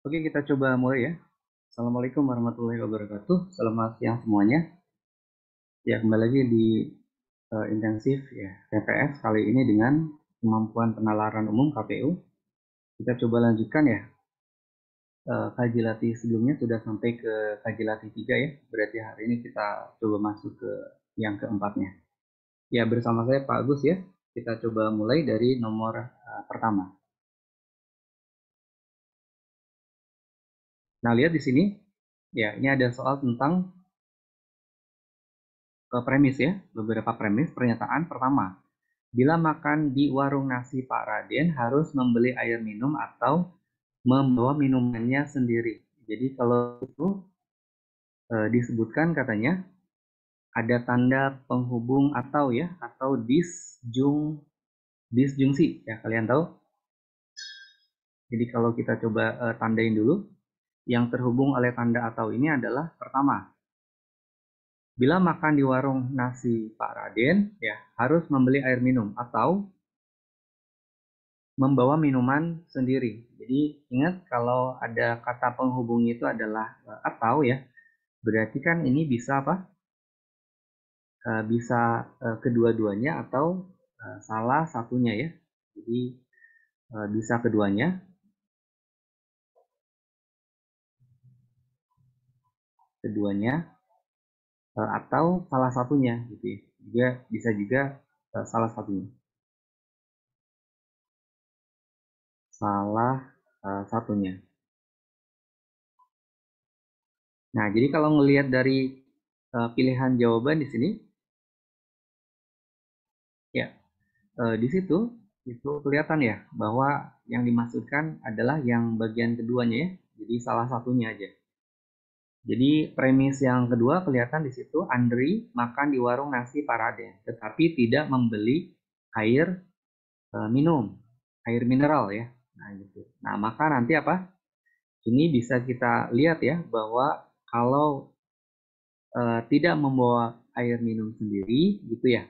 Oke, kita coba mulai ya. Assalamualaikum warahmatullahi wabarakatuh. Selamat siang semuanya. Ya, kembali lagi di uh, intensif ya TPS kali ini dengan kemampuan penalaran umum KPU. Kita coba lanjutkan ya. Uh, kaji latih sebelumnya sudah sampai ke kaji latih 3 ya. Berarti hari ini kita coba masuk ke yang keempatnya. Ya, bersama saya Pak Agus ya. Kita coba mulai dari nomor uh, pertama. Nah, lihat di sini. Ya, ini ada soal tentang ke premis ya, beberapa premis pernyataan pertama. Bila makan di warung nasi Pak Raden harus membeli air minum atau membawa minumannya sendiri. Jadi kalau itu e, disebutkan katanya ada tanda penghubung atau ya atau disjung disjungsi ya kalian tahu. Jadi kalau kita coba e, tandain dulu yang terhubung oleh tanda atau ini adalah pertama. Bila makan di warung nasi Pak Raden, ya harus membeli air minum atau membawa minuman sendiri. Jadi ingat kalau ada kata penghubung itu adalah e, atau ya, berarti kan ini bisa apa? E, bisa e, kedua-duanya atau salah satunya ya. Jadi bisa keduanya keduanya eh, atau salah satunya gitu ya. Juga bisa juga eh, salah satunya. Salah eh, satunya. Nah, jadi kalau ngelihat dari pilihan jawaban di sini, ya, di situ itu kelihatan ya bahwa yang dimaksudkan adalah yang bagian keduanya ya, jadi salah satunya aja. Jadi premis yang kedua kelihatan di situ Andri makan di warung nasi Parade, tetapi tidak membeli air e, minum, air mineral ya. Nah gitu. Nah maka nanti apa? Ini bisa kita lihat ya bahwa kalau e, tidak membawa air minum sendiri gitu ya.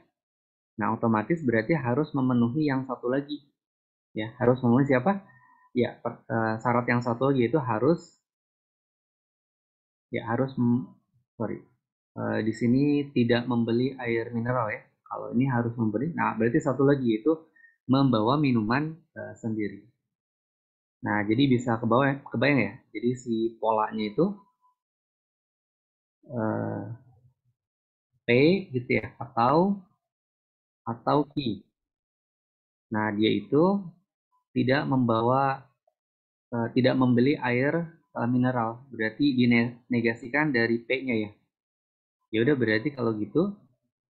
Nah otomatis berarti harus memenuhi yang satu lagi, ya harus memenuhi siapa? Ya per, e, syarat yang satu lagi itu harus ya harus sorry uh, di sini tidak membeli air mineral ya kalau ini harus membeli nah berarti satu lagi itu membawa minuman uh, sendiri nah jadi bisa ke ya, kebayang ya jadi si polanya itu uh, P gitu ya atau atau Q nah dia itu tidak membawa uh, tidak membeli air Eh, mineral. Berarti dinegasikan dari P-nya ya. Ya udah berarti kalau gitu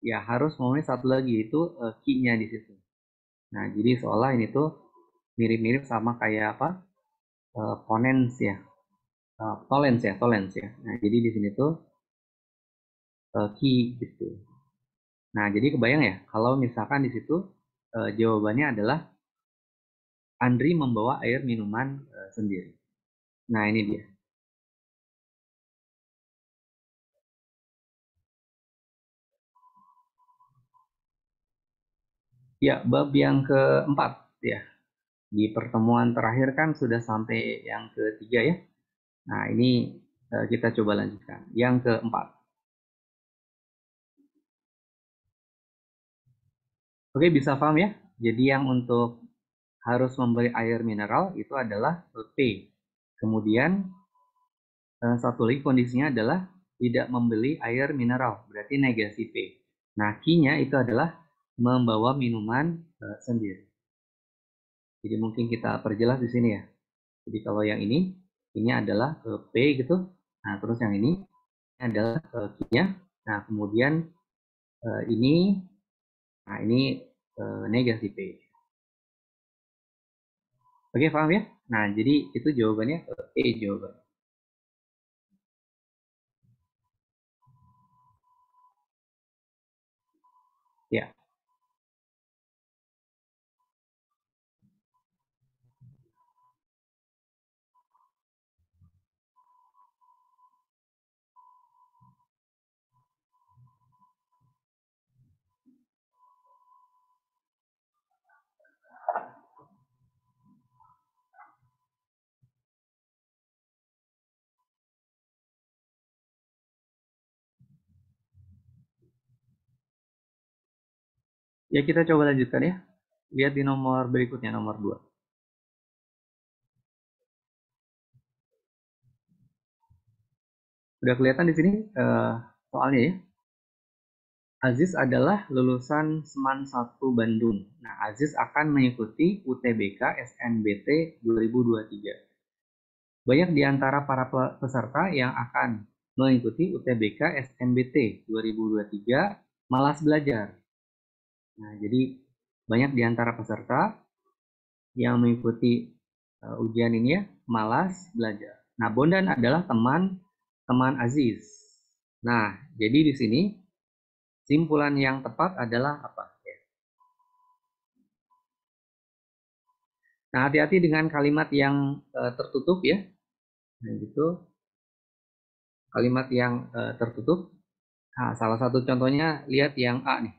ya harus ngomongin satu lagi itu uh, eh, key-nya di situ. Nah, jadi seolah ini tuh mirip-mirip sama kayak apa? Uh, ponens ya. Uh, tolens ya, tolens ya. Nah, jadi di sini tuh uh, key gitu. Nah, jadi kebayang ya kalau misalkan di situ uh, jawabannya adalah Andri membawa air minuman uh, sendiri. Nah, ini dia. Ya, bab yang keempat ya. Di pertemuan terakhir kan sudah sampai yang ketiga ya. Nah, ini eh, kita coba lanjutkan. Yang keempat. Oke, bisa paham ya? Jadi yang untuk harus memberi air mineral itu adalah P. Kemudian eh, satu lagi kondisinya adalah tidak membeli air mineral, berarti negasi P. Nah, key-nya itu adalah membawa minuman eh, sendiri. Jadi mungkin kita perjelas di sini ya. Jadi kalau yang ini, ini adalah eh, P gitu. Nah, terus yang ini, adalah key-nya. Nah, kemudian ini, nah ini negasi P. Oke, paham ya? Nah, jadi itu jawabannya E jawabannya. Ya, kita coba lanjutkan ya. Lihat di nomor berikutnya, nomor 2. Udah kelihatan di sini eh, soalnya ya. Aziz adalah lulusan Seman 1 Bandung. Nah, Aziz akan mengikuti UTBK SNBT 2023. Banyak di antara para peserta yang akan mengikuti UTBK SNBT 2023 malas belajar Nah, jadi banyak di antara peserta yang mengikuti uh, ujian ini ya, malas belajar. Nah, Bondan adalah teman teman Aziz. Nah, jadi di sini simpulan yang tepat adalah apa? Nah, hati-hati dengan kalimat yang uh, tertutup ya. Nah, gitu. Kalimat yang uh, tertutup. Nah, salah satu contohnya lihat yang A nih.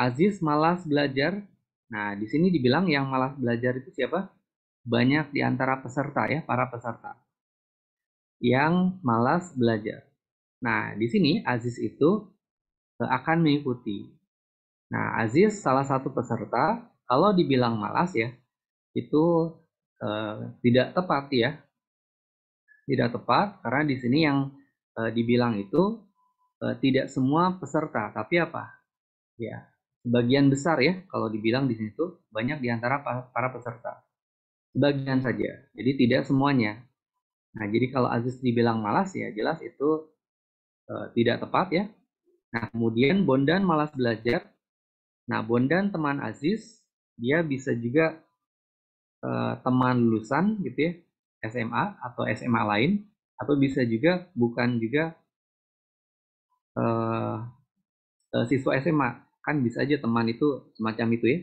Aziz malas belajar. Nah, di sini dibilang yang malas belajar itu siapa? Banyak di antara peserta ya, para peserta. Yang malas belajar. Nah, di sini Aziz itu eh, akan mengikuti. Nah, Aziz salah satu peserta, kalau dibilang malas ya, itu eh, tidak tepat ya. Tidak tepat karena di sini yang eh, dibilang itu eh, tidak semua peserta, tapi apa? Ya, Sebagian besar ya, kalau dibilang di sini itu banyak di antara para peserta. Sebagian saja, jadi tidak semuanya. Nah, jadi kalau Aziz dibilang malas ya, jelas itu e, tidak tepat ya. Nah, kemudian Bondan malas belajar. Nah, Bondan teman Aziz, dia bisa juga e, teman lulusan gitu ya, SMA atau SMA lain, atau bisa juga bukan juga uh, uh, siswa SMA kan bisa aja teman itu semacam itu ya.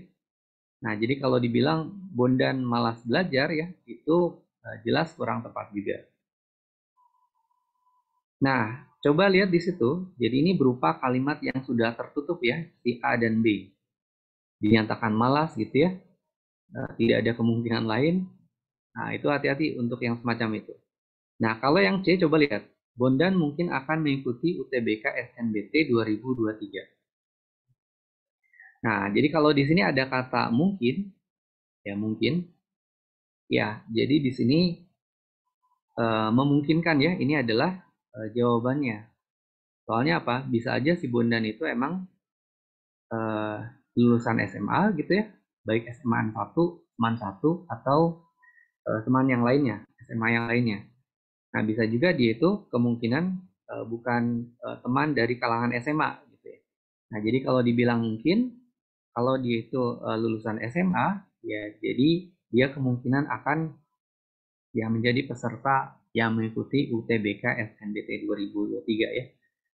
Nah, jadi kalau dibilang bondan malas belajar ya, itu eh, jelas kurang tepat juga. Nah, coba lihat di situ. Jadi ini berupa kalimat yang sudah tertutup ya, si A dan B. Dinyatakan malas gitu ya. Eh, tidak ada kemungkinan lain. Nah, itu hati-hati untuk yang semacam itu. Nah, kalau yang C coba lihat. Bondan mungkin akan mengikuti UTBK SNBT 2023. Nah, jadi kalau di sini ada kata mungkin, ya mungkin, ya, jadi di sini e, memungkinkan ya, ini adalah e, jawabannya. Soalnya apa? Bisa aja si Bondan itu emang e, lulusan SMA gitu ya, baik SMA 1, SMA 1, atau e, yang lainnya, SMA yang lainnya. Nah, bisa juga dia itu kemungkinan e, bukan e, teman dari kalangan SMA gitu ya. Nah, jadi kalau dibilang mungkin, kalau dia itu eh, lulusan SMA ya jadi dia kemungkinan akan ya menjadi peserta yang mengikuti UTBK SNBT 2023 ya.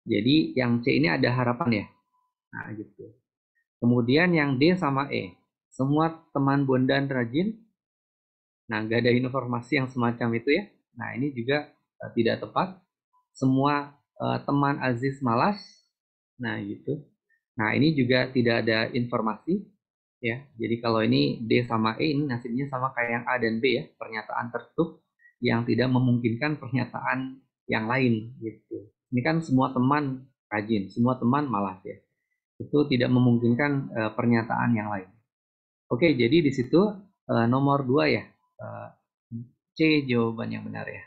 Jadi yang C ini ada harapan ya. Nah, gitu. Kemudian yang D sama E. Semua teman bondan rajin. Nah, nggak ada informasi yang semacam itu ya. Nah, ini juga eh, tidak tepat. Semua eh, teman Aziz malas. Nah, gitu. Nah, ini juga tidak ada informasi ya. Jadi kalau ini D sama E ini nasibnya sama kayak yang A dan B ya, pernyataan tertutup yang tidak memungkinkan pernyataan yang lain gitu. Ini kan semua teman rajin, semua teman malas ya. Itu tidak memungkinkan e, pernyataan yang lain. Oke, jadi di situ e, nomor dua ya. E, C jawaban yang benar ya.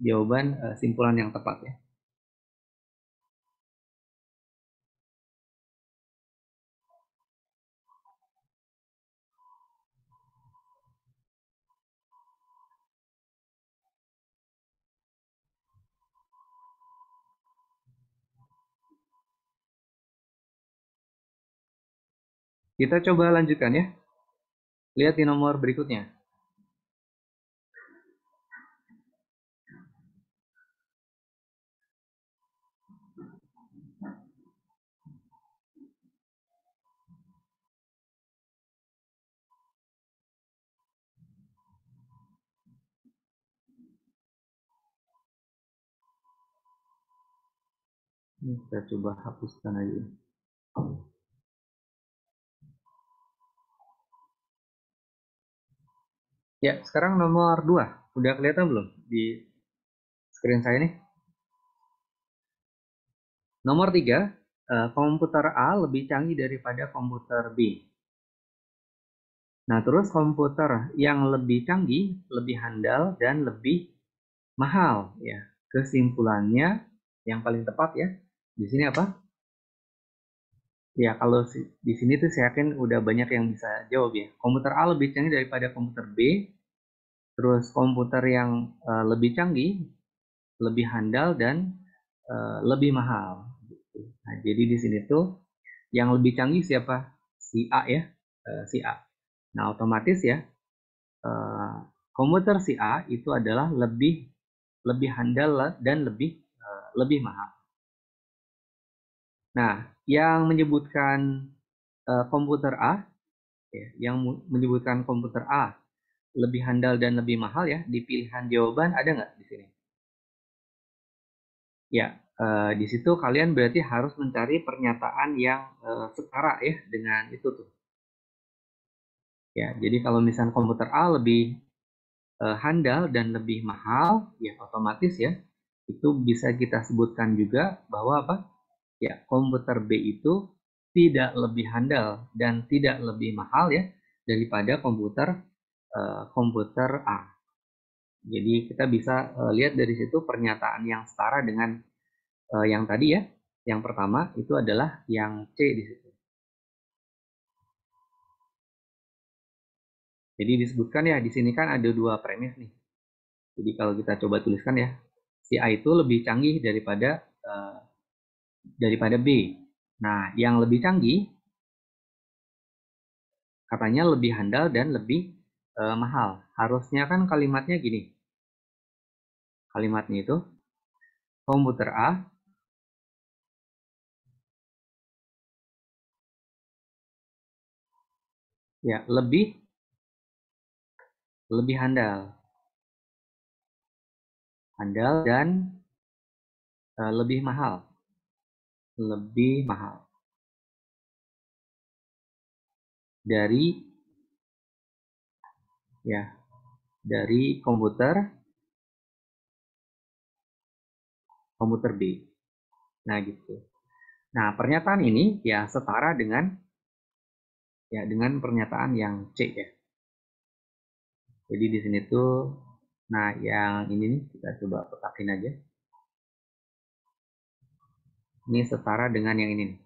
Jawaban e, simpulan yang tepat ya. Kita coba lanjutkan ya. Lihat di nomor berikutnya. Ini kita coba hapuskan aja. Ya, sekarang nomor 2. Udah kelihatan belum di screen saya nih? Nomor 3, eh, komputer A lebih canggih daripada komputer B. Nah, terus komputer yang lebih canggih, lebih handal, dan lebih mahal. ya Kesimpulannya, yang paling tepat ya, di sini apa? Ya, kalau di sini tuh saya yakin udah banyak yang bisa jawab ya. Komputer A lebih canggih daripada komputer B, terus komputer yang uh, lebih canggih, lebih handal dan uh, lebih mahal. Nah, jadi di sini tuh yang lebih canggih siapa? Si A ya, uh, si A. Nah, otomatis ya uh, komputer si A itu adalah lebih lebih handal dan lebih uh, lebih mahal. Nah, yang menyebutkan uh, komputer A, ya, yang menyebutkan komputer A lebih handal dan lebih mahal ya di pilihan jawaban ada nggak di sini? Ya, eh, di situ kalian berarti harus mencari pernyataan yang eh, setara ya dengan itu tuh. Ya, jadi kalau misalnya komputer A lebih eh, handal dan lebih mahal, ya otomatis ya itu bisa kita sebutkan juga bahwa apa? Ya, komputer B itu tidak lebih handal dan tidak lebih mahal ya daripada komputer Eh, komputer A. Jadi kita bisa eh, lihat dari situ pernyataan yang setara dengan eh, yang tadi ya. Yang pertama itu adalah yang C di situ. Jadi disebutkan ya di sini kan ada dua premis nih. Jadi kalau kita coba tuliskan ya, si A itu lebih canggih daripada daripada B. Nah, yang lebih canggih katanya lebih handal dan lebih Eh, mahal. Harusnya kan kalimatnya gini kalimatnya itu, komputer A ya lebih lebih handal. Handal dan eh, lebih mahal. Lebih mahal. Dari ya dari komputer komputer B. Nah, gitu. Nah, pernyataan ini ya setara dengan ya dengan pernyataan yang C ya. Jadi di sini tuh nah yang ini nih kita coba petakin aja. Ini setara dengan yang ini nih.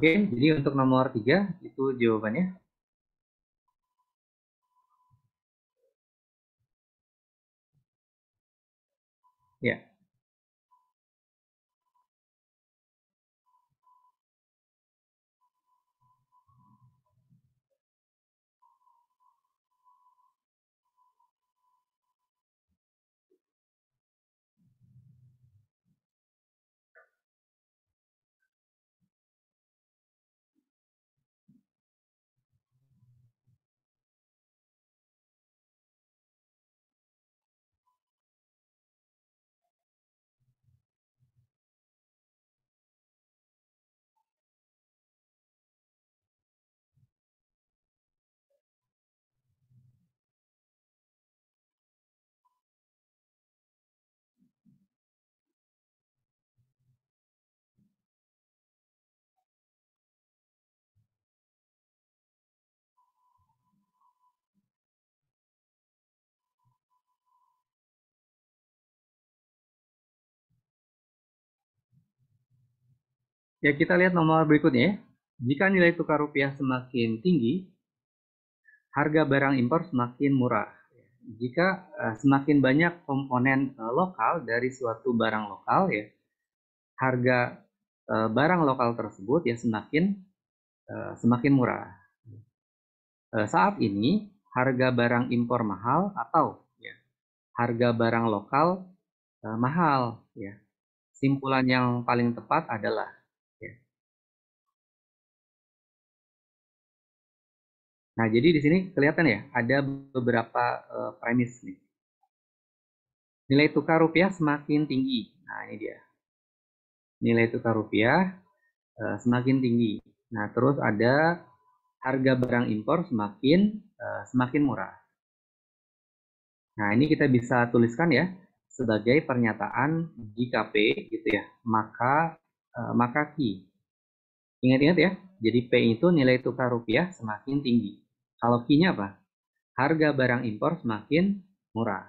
Oke, jadi untuk nomor tiga itu jawabannya. Ya, kita lihat nomor berikutnya ya. Jika nilai tukar rupiah semakin tinggi, harga barang impor semakin murah. Jika e, semakin banyak komponen e, lokal dari suatu barang lokal ya, harga e, barang lokal tersebut ya semakin semakin murah. saat ini harga barang impor mahal atau ya, harga barang lokal mahal ya. Simpulan yang paling tepat adalah Nah, jadi di sini kelihatan ya, ada beberapa uh, premis nih. Nilai tukar rupiah semakin tinggi. Nah, ini dia. Nilai tukar rupiah uh, semakin tinggi. Nah, terus ada harga barang impor semakin uh, semakin murah. Nah, ini kita bisa tuliskan ya sebagai pernyataan jika gitu ya, maka uh, maka Q. Ingat-ingat ya, jadi P itu nilai tukar rupiah semakin tinggi. Kalau key nya apa? Harga barang impor semakin murah.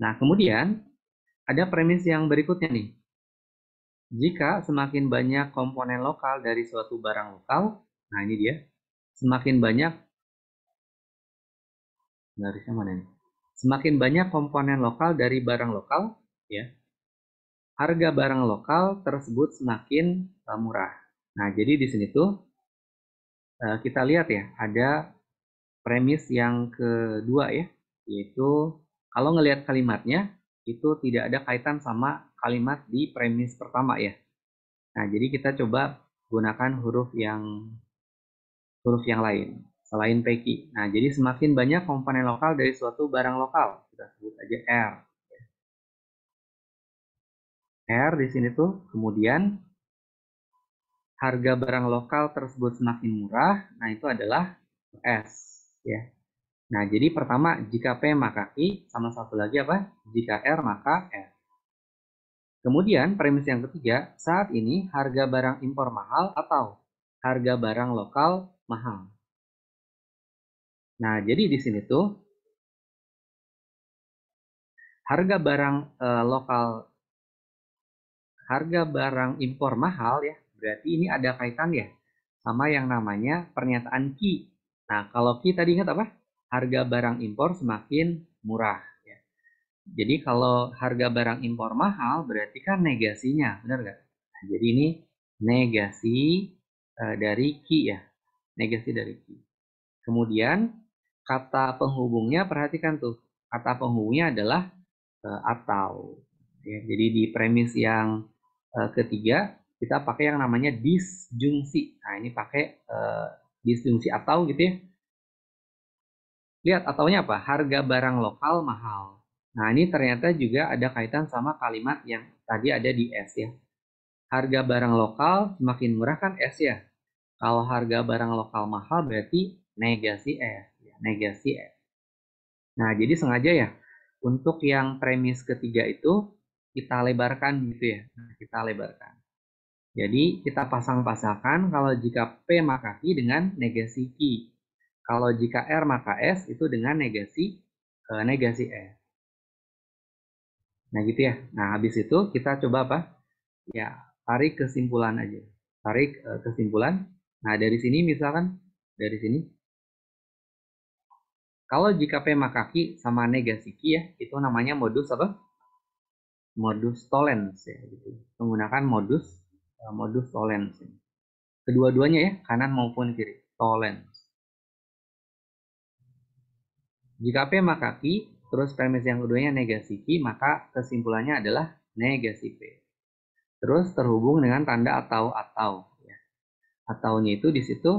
Nah, kemudian ada premis yang berikutnya nih. Jika semakin banyak komponen lokal dari suatu barang lokal, nah ini dia, semakin banyak garisnya mana nih? Semakin banyak komponen lokal dari barang lokal, ya, harga barang lokal tersebut semakin eh, murah. Nah, jadi di sini tuh eh, kita lihat ya, ada premis yang kedua ya, yaitu kalau ngelihat kalimatnya itu tidak ada kaitan sama kalimat di premis pertama ya. Nah, jadi kita coba gunakan huruf yang huruf yang lain selain peki. Nah, jadi semakin banyak komponen lokal dari suatu barang lokal, kita sebut aja R. R di sini tuh kemudian harga barang lokal tersebut semakin murah, nah itu adalah S ya. Nah, jadi pertama jika P maka I sama satu lagi apa? Jika R maka R. Kemudian premis yang ketiga, saat ini harga barang impor mahal atau harga barang lokal mahal. Nah, jadi di sini tuh harga barang e, lokal harga barang impor mahal ya berarti ini ada kaitan ya sama yang namanya pernyataan ki Nah, kalau kita ingat apa? Harga barang impor semakin murah. Ya. Jadi kalau harga barang impor mahal, berarti kan negasinya, benar nggak? Nah, jadi ini negasi uh, dari ki ya, negasi dari ki. Kemudian kata penghubungnya perhatikan tuh, kata penghubungnya adalah uh, atau. Ya, jadi di premis yang uh, ketiga kita pakai yang namanya disjungsi. Nah ini pakai uh, distingsi atau gitu ya. Lihat ataunya apa? Harga barang lokal mahal. Nah, ini ternyata juga ada kaitan sama kalimat yang tadi ada di S ya. Harga barang lokal semakin murah kan S ya. Kalau harga barang lokal mahal berarti negasi S. Ya, negasi S. Nah, jadi sengaja ya. Untuk yang premis ketiga itu, kita lebarkan gitu ya. Nah, kita lebarkan. Jadi kita pasang-pasangkan kalau jika P maka Q dengan negasi Q. Kalau jika R maka S itu dengan negasi e, negasi S. E. Nah gitu ya. Nah habis itu kita coba apa? Ya tarik kesimpulan aja. Tarik e, kesimpulan. Nah dari sini misalkan dari sini. Kalau jika P maka Q sama negasi Q ya itu namanya modus apa? Modus tollens ya gitu. Menggunakan modus Eh, modus tollens Kedua-duanya ya, kanan maupun kiri. tollens Jika P maka Q, terus premis yang keduanya negasi Q, maka kesimpulannya adalah negasi P. Terus terhubung dengan tanda atau atau. Ya. Ataunya itu di situ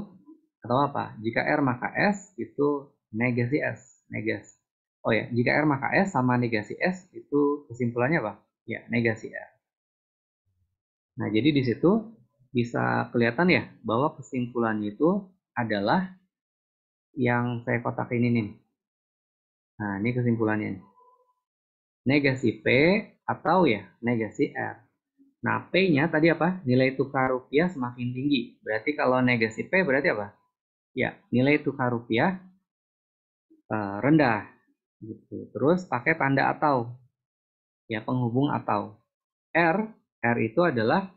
atau apa? Jika R maka S itu negasi S, negasi. Oh ya, jika R maka S sama negasi S itu kesimpulannya apa? Ya, negasi R. Nah, jadi di situ bisa kelihatan ya bahwa kesimpulannya itu adalah yang saya kotak ini nih. Nah, ini kesimpulannya. Negasi P atau ya negasi R. Nah, P-nya tadi apa? Nilai tukar rupiah semakin tinggi. Berarti kalau negasi P berarti apa? Ya, nilai tukar rupiah eh, rendah. Gitu. Terus pakai tanda atau. Ya, penghubung atau. R R itu adalah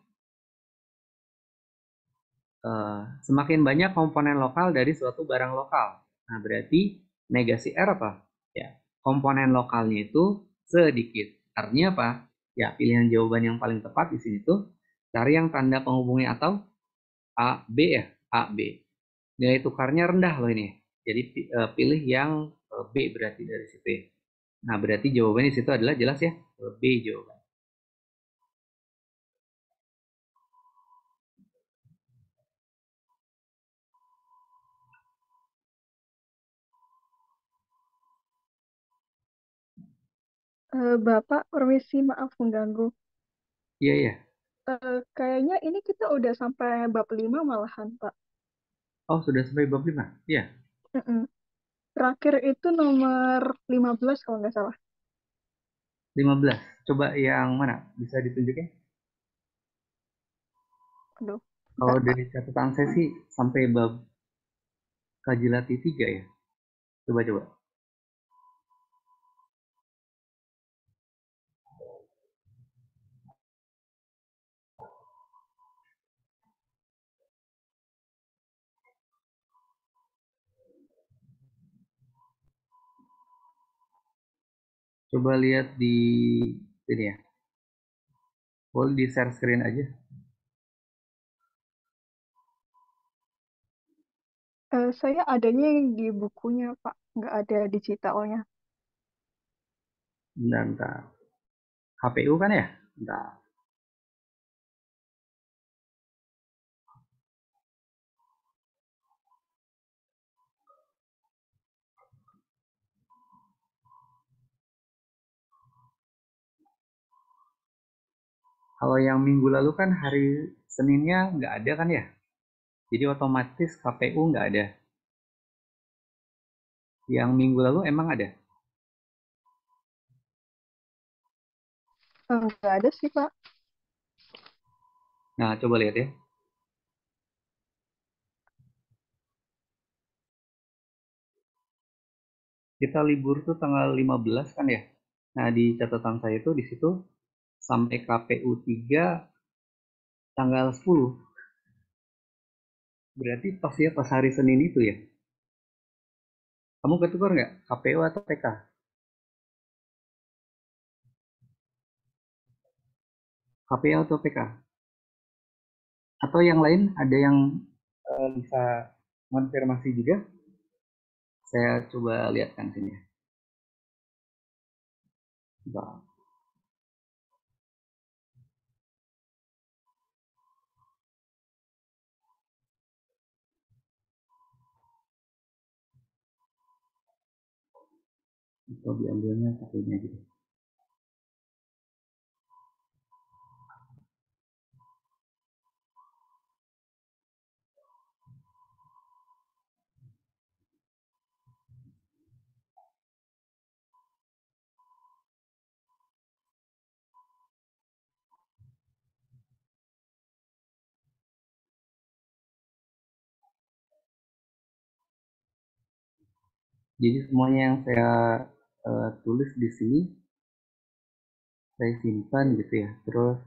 uh, semakin banyak komponen lokal dari suatu barang lokal. Nah, berarti negasi R apa? Ya, komponen lokalnya itu sedikit. Artinya apa? Ya, pilihan jawaban yang paling tepat di sini tuh cari yang tanda penghubungnya atau A, B ya, A, B. Nilai tukarnya rendah loh ini. Jadi eh, pilih yang eh, B berarti dari situ ya. Nah, berarti jawabannya di situ adalah jelas ya, B jawaban. Eh, Bapak, permisi, maaf mengganggu. Iya, iya. Uh, kayaknya ini kita udah sampai bab lima malahan, Pak. Oh, sudah sampai bab lima? Iya. Mm-mm. Terakhir itu nomor lima belas kalau nggak salah. Lima belas. Coba yang mana? Bisa ditunjukin? Aduh. Kalau dari catatan saya sih sampai bab Kajilati tiga ya. Coba-coba. Coba lihat di sini ya. Boleh di share screen aja. Uh, saya adanya di bukunya, Pak. Nggak ada digitalnya. Bentar, bentar. HPU kan ya? Bentar. Kalau yang minggu lalu kan hari Seninnya nggak ada kan ya? Jadi otomatis KPU nggak ada. Yang minggu lalu emang ada? Eh, nggak ada sih, Pak. Nah, coba lihat ya. Kita libur tuh tanggal 15 kan ya? Nah, di catatan saya itu di situ sampai KPU 3 tanggal 10. Berarti pas ya pas hari Senin itu ya. Kamu ketukar nggak KPU atau TK? KPU atau PK? Atau yang lain ada yang eh, bisa konfirmasi juga? Saya coba lihatkan sini. Nah. atau diambilnya sakitnya gitu Jadi semuanya yang saya uh, tulis di sini saya simpan gitu ya. Terus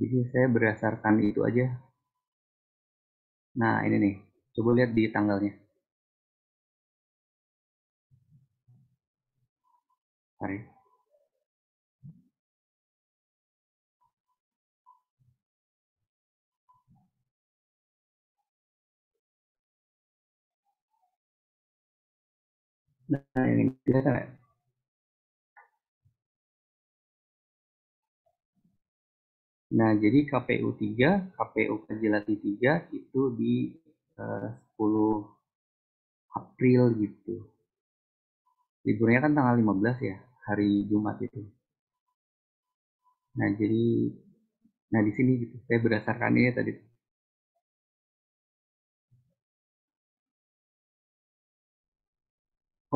jadi saya berdasarkan itu aja. Nah, ini nih. Coba lihat di tanggalnya. Sorry. Nah, ini Nah, jadi KPU 3, KPU Kajilati 3 itu di eh, uh, 10 April gitu. Liburnya kan tanggal 15 ya, hari Jumat itu. Nah, jadi nah di sini gitu saya berdasarkan ini tadi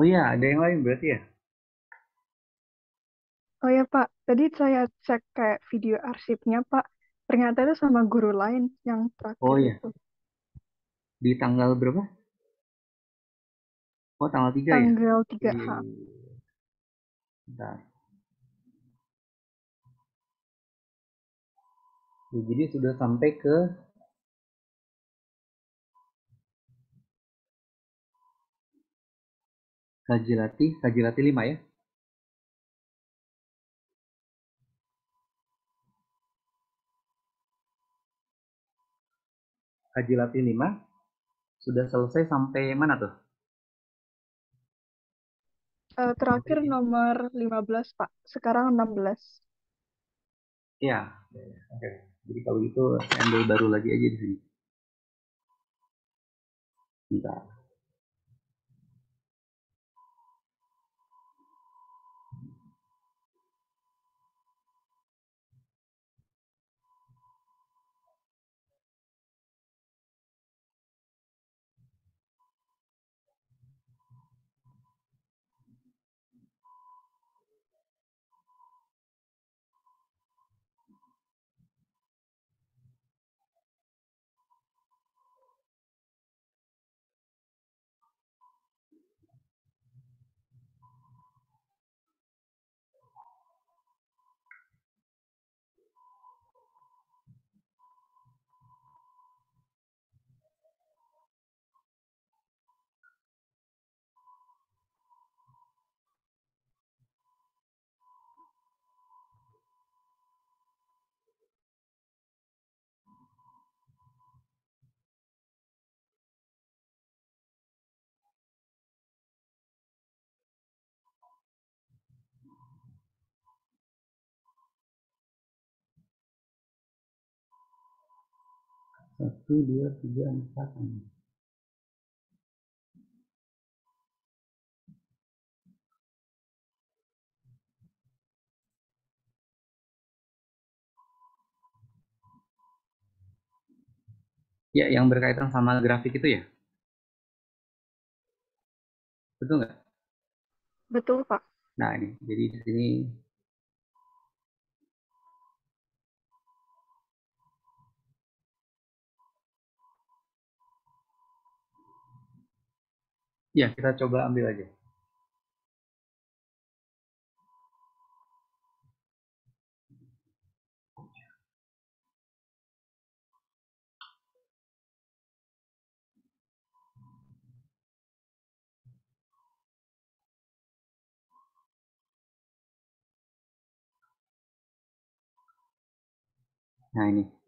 Oh iya, ada yang lain berarti ya? Oh ya Pak, tadi saya cek kayak video arsipnya Pak, ternyata itu sama guru lain yang terakhir oh, iya. Di tanggal berapa? Oh tanggal 3 tanggal ya? Tanggal 3 H. Iya, iya, iya. Bentar. Ya, jadi sudah sampai ke Sajilati, Sajilati lima ya. Sajilati lima, sudah selesai sampai mana tuh? Eh, terakhir nomor 15, Pak. Sekarang 16. Iya. oke. Jadi kalau itu ambil baru lagi aja di sini. Bentar. Satu, dua, tiga, empat, Ya, yang berkaitan sama grafik itu ya? Betul nggak? Betul, Pak. Nah, ini. Jadi di sini Ya, kita coba ambil aja. Nah ini.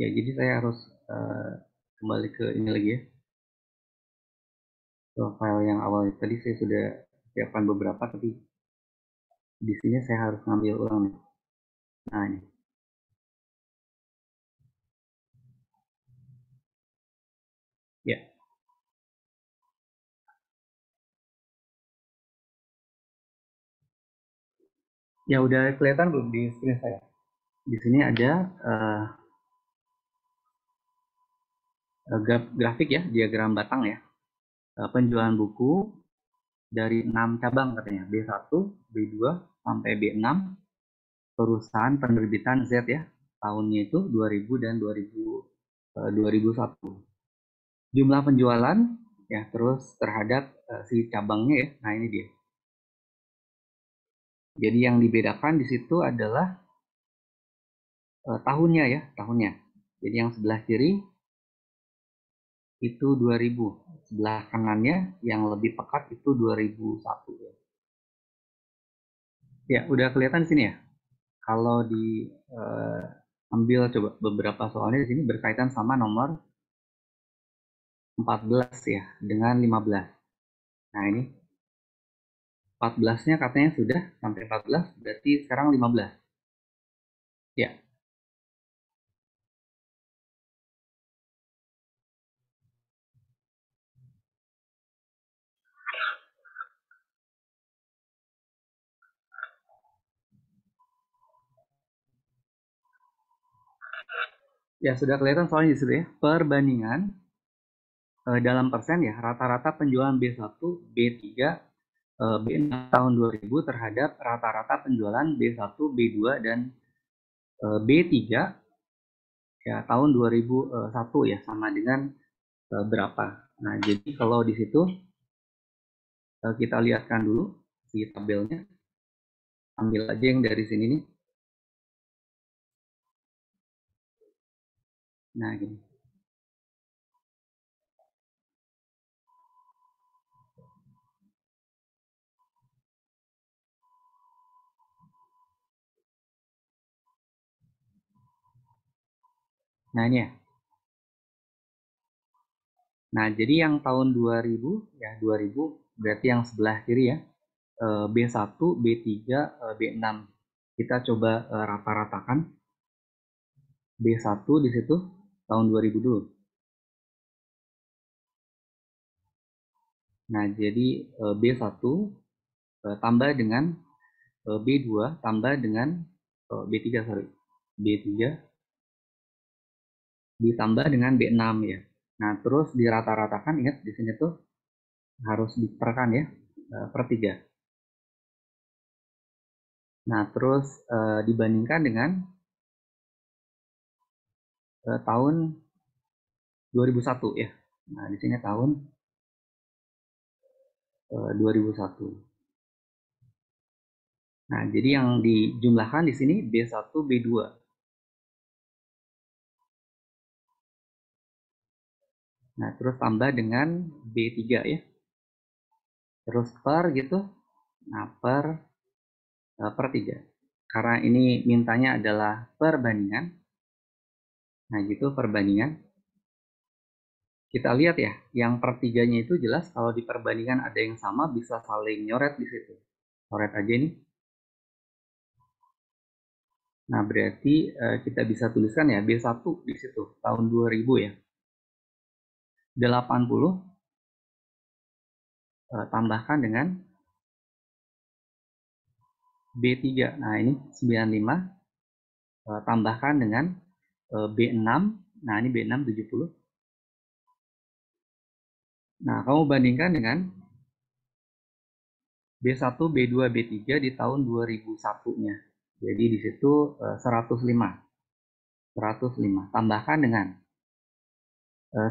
ya jadi saya harus uh, kembali ke ini lagi ya ke file yang awal tadi saya sudah siapkan beberapa tapi di sini saya harus ngambil ulang nih nah ini ya ya udah kelihatan belum di screen saya di sini ada uh, Eh, grafik ya, diagram batang ya. Eh, penjualan buku dari 6 cabang katanya, B1, B2, sampai B6. Perusahaan penerbitan Z ya, tahunnya itu 2000 dan 2000, 2001. Eh, Jumlah penjualan ya terus terhadap si cabangnya ya. Nah, ini dia. Jadi yang dibedakan di situ adalah tahunnya ya, tahunnya. Jadi yang sebelah kiri itu 2000 sebelah kanannya yang lebih pekat itu 2001 ya ya udah kelihatan di sini ya kalau di eh, ambil coba beberapa soalnya di sini berkaitan sama nomor 14 ya dengan 15 nah ini 14 nya katanya sudah sampai 14 berarti sekarang 15 ya Ya, sudah kelihatan soalnya di situ ya. Perbandingan eh, dalam persen ya, rata-rata penjualan B1, B3, eh, B6 tahun 2000 terhadap rata-rata penjualan B1, B2, dan eh, B3 ya tahun 2001 eh, ya, sama dengan eh, berapa. Nah, jadi kalau di situ eh, kita lihatkan dulu si tabelnya. Ambil aja yang dari sini nih. Nah, gini. Nah, ini ya. Nah, jadi yang tahun 2000, ya 2000, berarti yang sebelah kiri ya, B1, B3, B6. Kita coba eh, rata-ratakan. B1 di situ tahun 2002. Nah, jadi eh, B1 eh, tambah dengan eh, B2 tambah dengan B3 sorry. B3 ditambah dengan B6 ya. Nah, terus dirata-ratakan ingat di sini tuh harus diperkan ya per 3. Nah, terus dibandingkan dengan eh, tahun 2001 ya. Nah, di sini tahun eh, 2001. Nah, jadi yang dijumlahkan di sini B1, B2. Nah, terus tambah dengan B3 ya. Terus per gitu. Nah, per, eh, per 3. Karena ini mintanya adalah perbandingan, Nah, gitu perbandingan. Kita lihat ya, yang pertiganya itu jelas kalau di perbandingan ada yang sama bisa saling nyoret di situ. nyoret aja nih. Nah, berarti eh, kita bisa tuliskan ya B1 di situ tahun 2000 ya. 80 eh, tambahkan dengan B3. Nah, ini 95 eh, tambahkan dengan Eh, B6. Nah, ini B6 70. Nah, kamu bandingkan dengan B1, B2, B3 di tahun 2001-nya. Jadi di situ 105. Eh, 105. Tambahkan dengan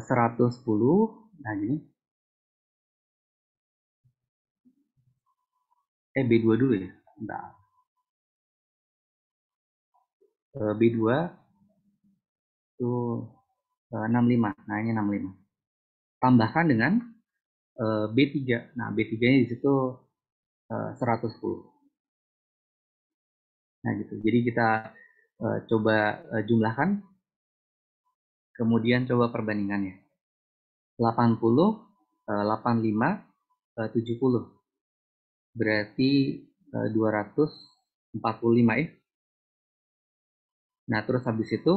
110. Eh, nah, ini eh B2 dulu ya. Entah. B2 itu 65. Eh, nah, ini 65. Tambahkan dengan eh, B3. Nah, B3-nya di situ 110. Eh, nah, gitu. Jadi kita coba jumlahkan. Kemudian coba perbandingannya. 80, 85, 70. Berarti 245 ya. Nah, terus habis itu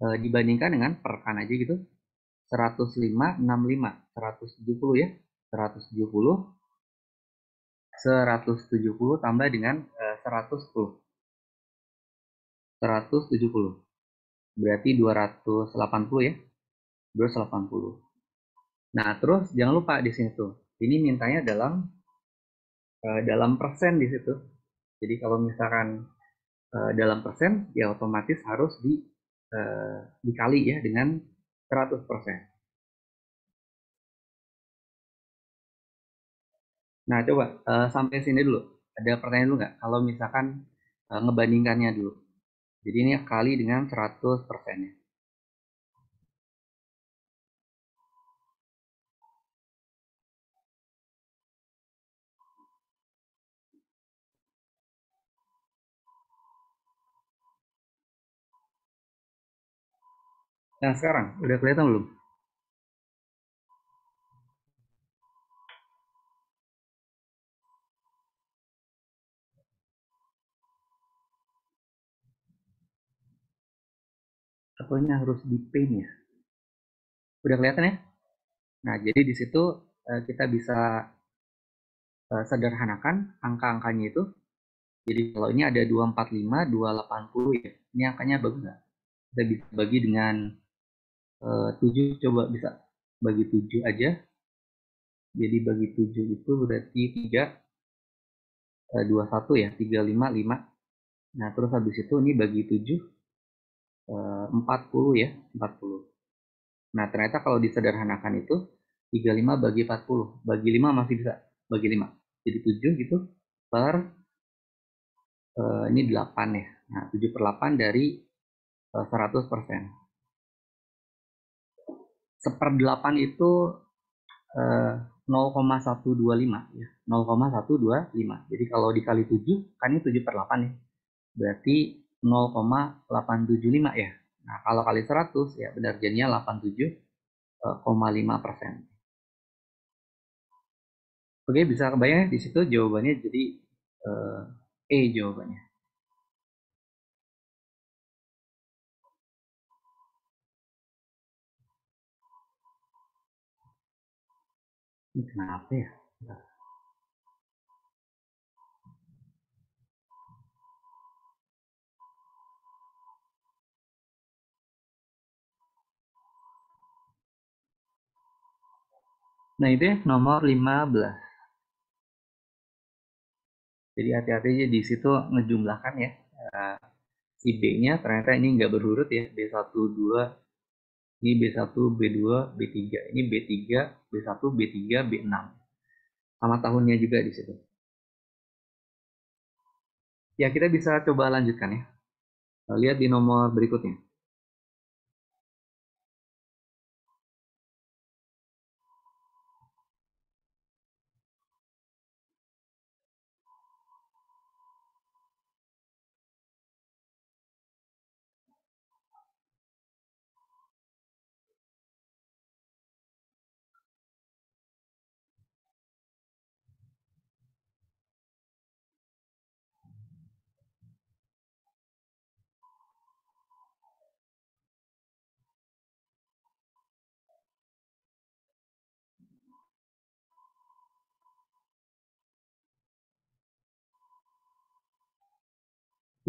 e, dibandingkan dengan perkan aja gitu 105 170 ya 170 170 tambah dengan e, 110 170 berarti 280 ya 280 nah terus jangan lupa di sini tuh ini mintanya dalam e, dalam persen di situ jadi kalau misalkan eh, dalam persen ya otomatis harus di eh, dikali ya dengan 100 persen. Nah coba eh, sampai sini dulu. Ada pertanyaan dulu nggak? Kalau misalkan eh, ngebandingkannya dulu. Jadi ini kali dengan 100 persennya. Yang sekarang udah kelihatan belum? Fotonya harus di paint ya. Udah kelihatan ya? Nah jadi di situ eh, kita bisa eh, sederhanakan angka-angkanya itu. Jadi kalau ini ada 245, 280 ya. Ini angkanya bagus nggak? Kita bisa bagi dengan 7 eh, coba bisa bagi 7 aja. Jadi bagi 7 itu berarti 3, 21 eh, ya, 3, 5, 5. Nah, terus habis itu ini bagi 7, 40 eh, ya, 40. Nah, ternyata kalau disederhanakan itu, 35 bagi 40. Bagi 5 masih bisa, bagi 5. Jadi 7 gitu per, ini 8 ya. Nah, 7 8 dari 100 seperdelapan itu eh, 0,125 ya 0,125 jadi kalau dikali 7 kan ini 7 per 8 ya berarti 0,875 ya nah kalau kali 100 ya benar jadinya 87,5 persen Oke, bisa kebayang di situ jawabannya jadi eh, E jawabannya. Ini kenapa ya? Nah itu ya, nomor 15. Jadi hati-hati aja di situ ngejumlahkan ya. Si eh, b nya ternyata ini nggak berurut ya. B1, 2, ini B1, B2, B3. Ini B3, B1, B3, B6. Sama tahunnya juga di situ. Ya, kita bisa coba lanjutkan ya. Lihat di nomor berikutnya.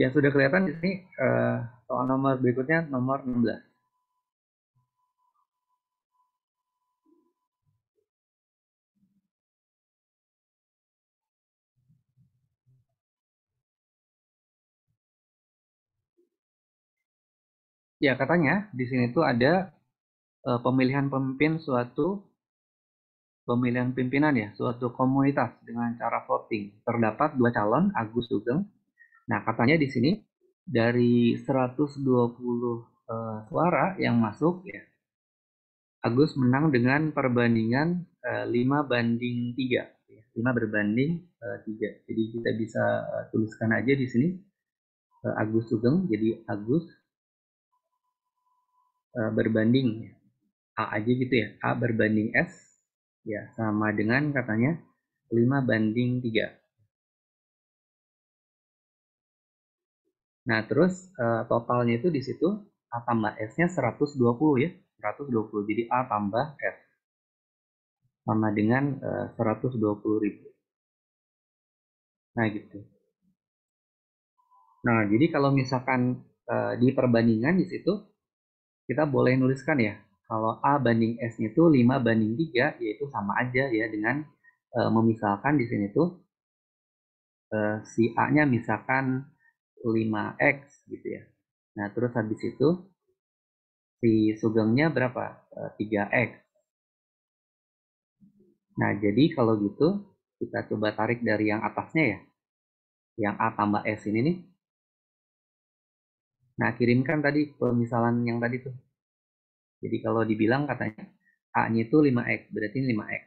Ya sudah kelihatan di sini uh, soal nomor berikutnya nomor 16. Ya, katanya di sini tuh ada eh, pemilihan pemimpin suatu pemilihan pimpinan ya, suatu komunitas dengan cara voting. Terdapat dua calon, Agus Sugeng Nah, katanya di sini dari 120 uh, eh, suara yang masuk ya Agus menang dengan perbandingan uh, eh, 5 banding 3 ya. 5 berbanding uh, eh, 3 jadi kita bisa uh, tuliskan aja di sini uh, Agus Sugeng jadi Agus uh, berbanding ya. A aja gitu ya A berbanding S ya sama dengan katanya 5 banding 3 Nah, terus uh, totalnya itu di situ A tambah S-nya 120 ya. 120. Jadi A tambah S. Sama dengan eh, uh, 120 ribu. Nah, gitu. Nah, jadi kalau misalkan uh, di perbandingan di situ, kita boleh nuliskan ya. Kalau A banding S-nya itu 5 banding 3, yaitu sama aja ya dengan uh, memisalkan di sini tuh si A-nya misalkan 5x gitu ya. Nah, terus habis itu si sugengnya berapa? 3x. Eh, nah, jadi kalau gitu kita coba tarik dari yang atasnya ya. Yang A tambah S ini nih. Nah, kirimkan tadi pemisalan yang tadi tuh. Jadi kalau dibilang katanya A-nya itu 5X, berarti 5X.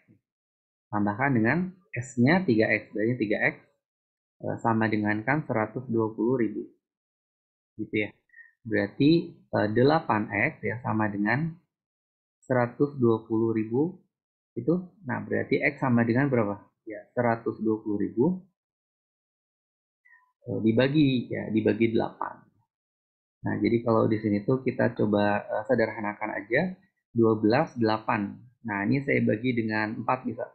Tambahkan dengan S-nya 3X, berarti 3X Eh, sama dengan kan 120.000. Gitu ya. Berarti 8x eh, ya sama dengan 120.000 itu. Nah, berarti x sama dengan berapa? Ya, 120.000 eh, dibagi ya, dibagi 8. Nah, jadi kalau di sini tuh kita coba sederhanakan aja 12 8. Nah, ini saya bagi dengan 4 bisa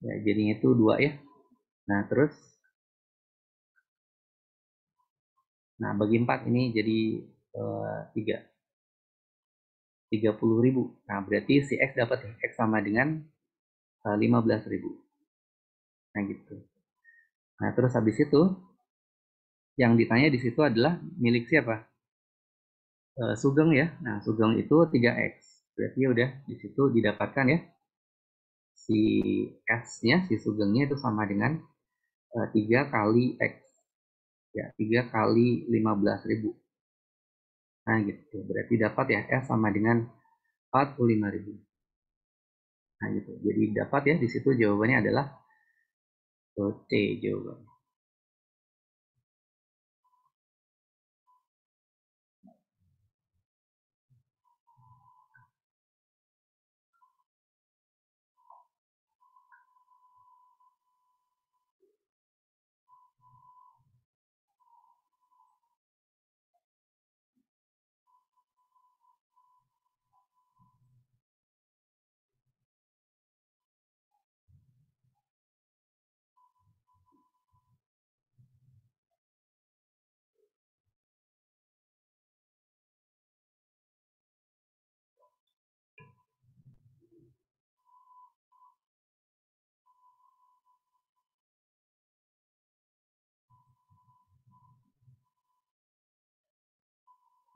ya jadinya itu dua ya nah terus nah bagi empat ini jadi eh, tiga tiga puluh ribu nah berarti si x dapat x sama dengan eh, lima belas ribu nah gitu nah terus habis itu yang ditanya di situ adalah milik siapa e, Sugeng ya nah Sugeng itu 3x berarti udah di situ didapatkan ya si S-nya, si sugengnya itu sama dengan uh, eh, 3 kali X. Ya, 3 kali ribu Nah, gitu. Berarti dapat ya S sama dengan ribu Nah, gitu. Jadi dapat ya di situ jawabannya adalah eh, C jawabannya.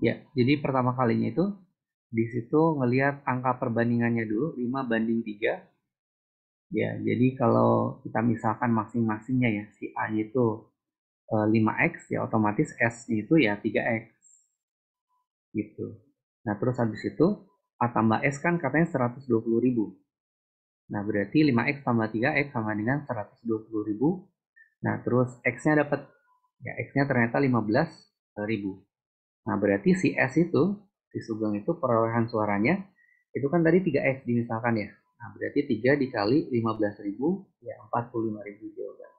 Ya, jadi pertama kalinya itu di situ ngelihat angka perbandingannya dulu 5 banding 3. Ya, jadi kalau kita misalkan masing-masingnya ya si A itu 5x eh, ya otomatis S itu ya 3x. Gitu. Nah, terus habis itu A tambah S kan katanya 120.000. Nah, berarti 5X tambah 3X sama dengan 120.000. Nah, terus X-nya dapat, ya X-nya ternyata 15.000. Nah, berarti si S itu, si Sugeng itu perolehan suaranya, itu kan tadi 3X dimisalkan ya. Nah, berarti 3 dikali 15.000, ya 45.000 jawaban.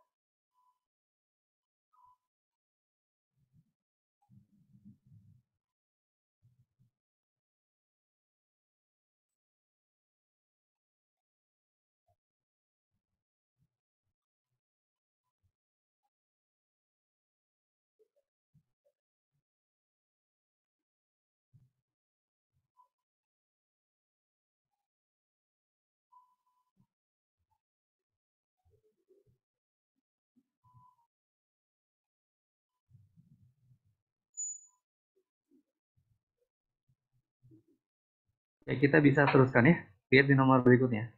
Ya, kita bisa teruskan ya. Lihat di nomor berikutnya.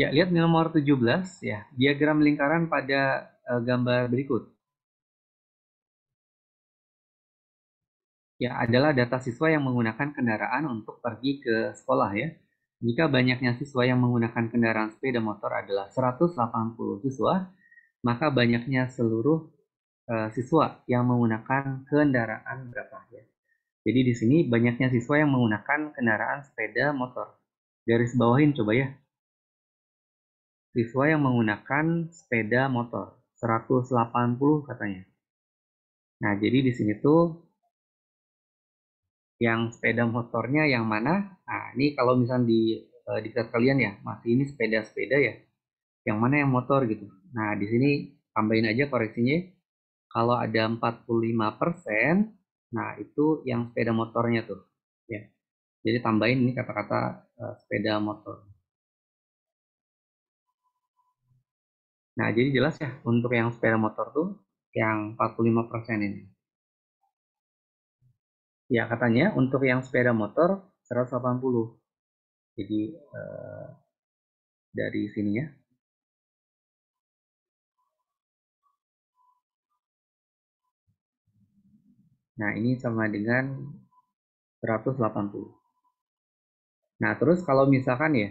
Ya, lihat nomor 17 ya, diagram lingkaran pada uh, gambar berikut. Ya, adalah data siswa yang menggunakan kendaraan untuk pergi ke sekolah ya. Jika banyaknya siswa yang menggunakan kendaraan sepeda motor adalah 180 siswa, maka banyaknya seluruh uh, siswa yang menggunakan kendaraan berapa ya. Jadi di sini banyaknya siswa yang menggunakan kendaraan sepeda motor. Garis bawahin coba ya. Siswa yang menggunakan sepeda motor. 180 katanya. Nah, jadi di sini tuh yang sepeda motornya yang mana? Nah, ini kalau misalnya di eh, di kalian ya, masih ini sepeda-sepeda ya. Yang mana yang motor gitu. Nah, di sini tambahin aja koreksinya. Kalau ada 45%, nah itu yang sepeda motornya tuh. Ya. Jadi tambahin ini kata-kata eh, sepeda motor. Nah, jadi jelas ya untuk yang sepeda motor tuh yang 45% ini. Ya, katanya untuk yang sepeda motor 180. Jadi eh, dari sini ya. Nah, ini sama dengan 180. Nah, terus kalau misalkan ya,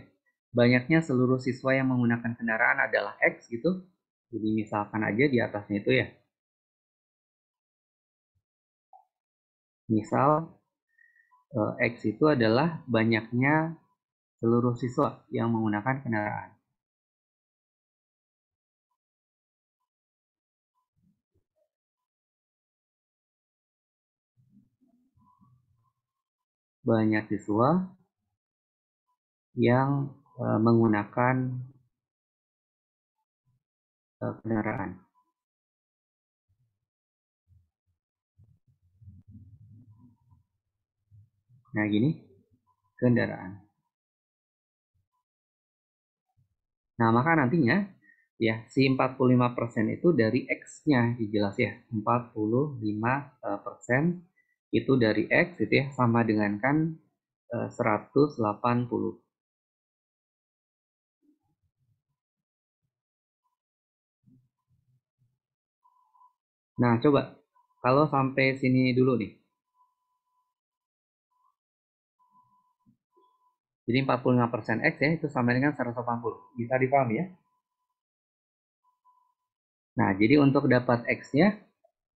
banyaknya seluruh siswa yang menggunakan kendaraan adalah X gitu. Jadi misalkan aja di atasnya itu ya. Misal eh, X itu adalah banyaknya seluruh siswa yang menggunakan kendaraan. Banyak siswa yang Eh, menggunakan eh, kendaraan. Nah, gini kendaraan. Nah, maka nantinya ya si 45% itu dari X-nya dijelas ya. 45% eh, itu dari X itu ya sama dengan kan 180 Nah, coba kalau sampai sini dulu nih. Jadi 45% X ya, itu sama dengan 180. Bisa dipahami ya? Nah, jadi untuk dapat X-nya,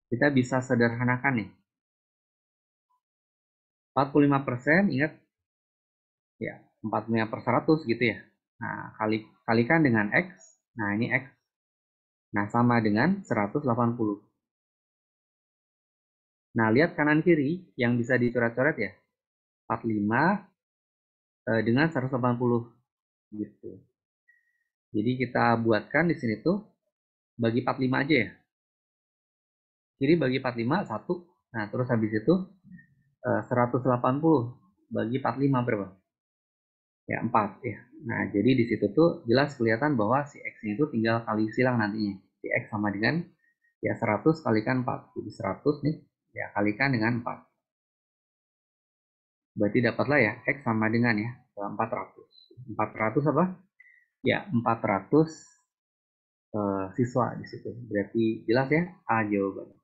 kita bisa sederhanakan nih. 45% ingat, ya 45 per 100 gitu ya. Nah, kali, kalikan dengan X. Nah, ini X. Nah, sama dengan 180. Nah, lihat kanan kiri yang bisa dicoret-coret ya. 45 eh, dengan 180 gitu. Jadi kita buatkan di sini tuh bagi 45 aja ya. Kiri bagi 45 1. Nah, terus habis itu 180 eh, bagi 45 berapa? Ya, 4 ya. Nah, jadi di situ tuh jelas kelihatan bahwa si x itu tinggal kali silang nantinya. Si X sama dengan ya 100 kalikan 4. Jadi 100 nih Ya, kalikan dengan 4. Berarti dapatlah ya, X sama dengan ya, 400. 400 apa? Ya, 400 uh, eh, siswa di situ. Berarti jelas ya, A jawabannya.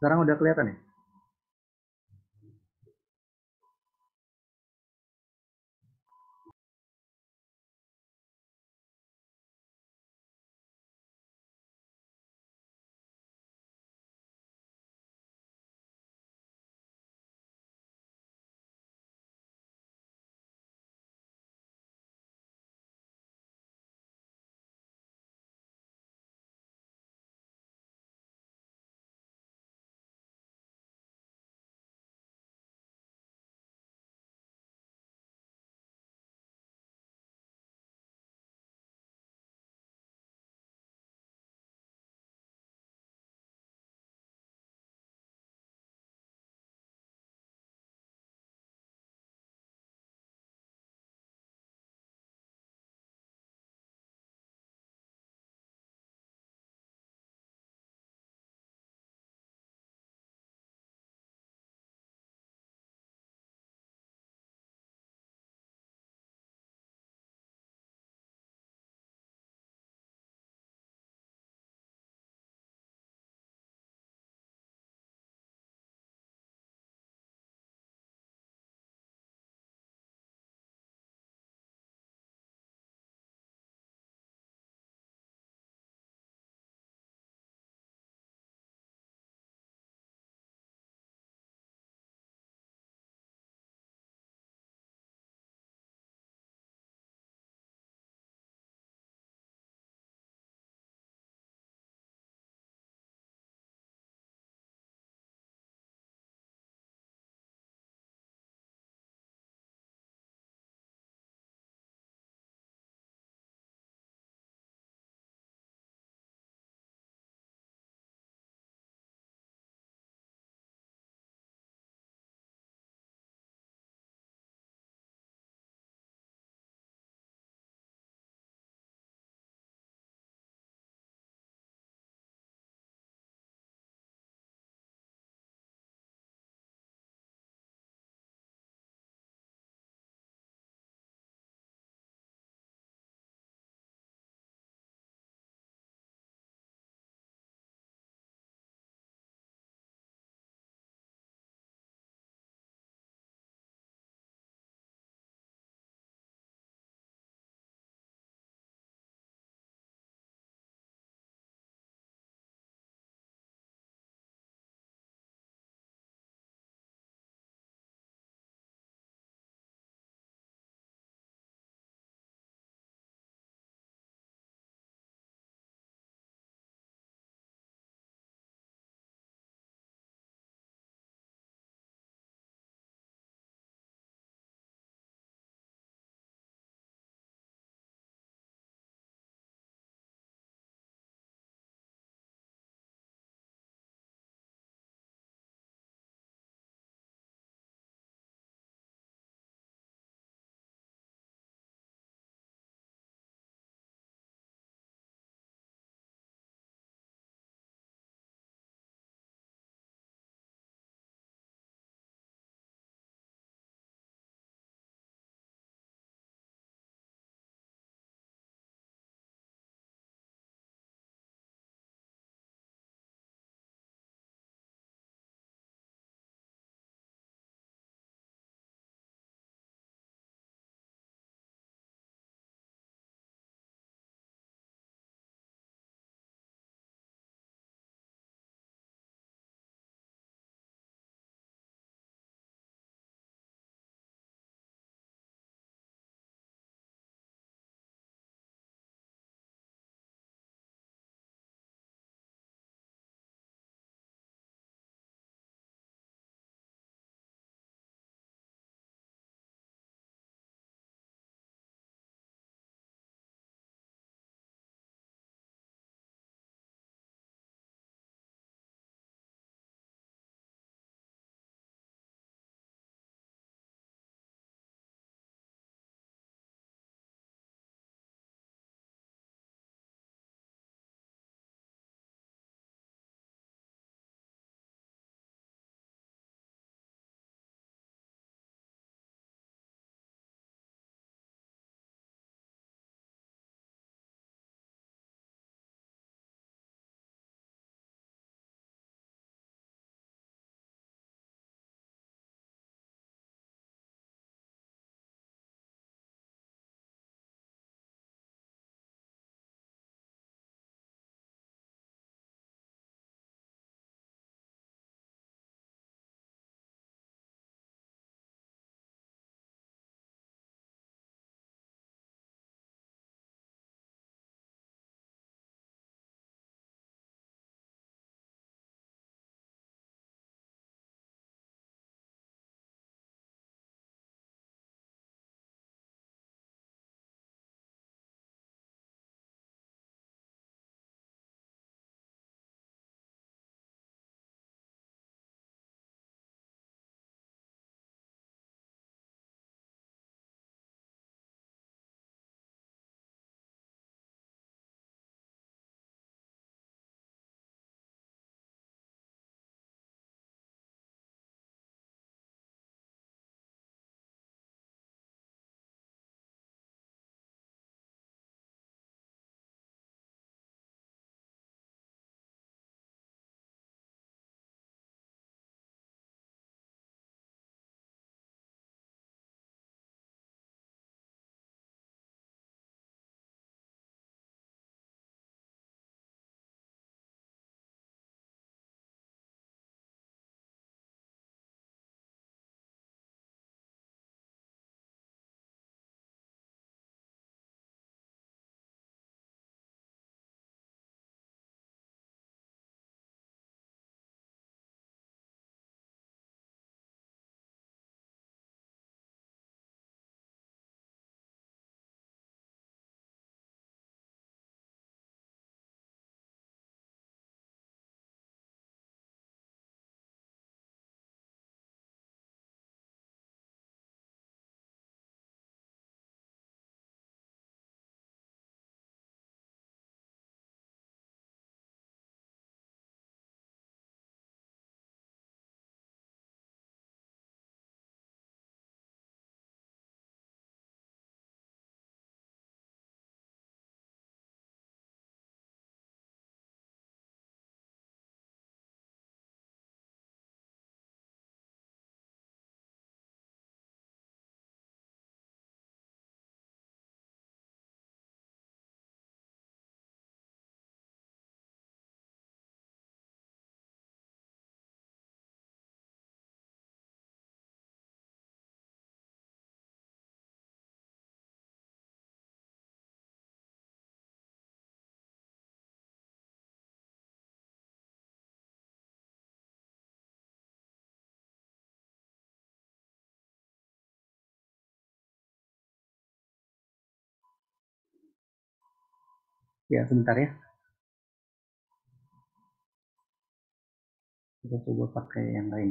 Sekarang udah kelihatan ya? ya sebentar ya kita coba pakai yang lain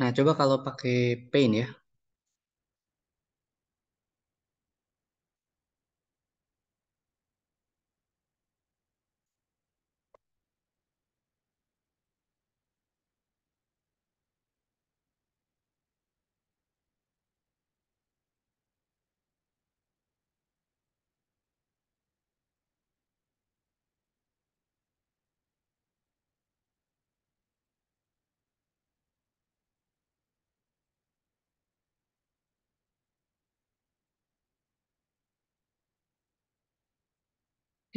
Nah, coba kalau pakai Paint ya.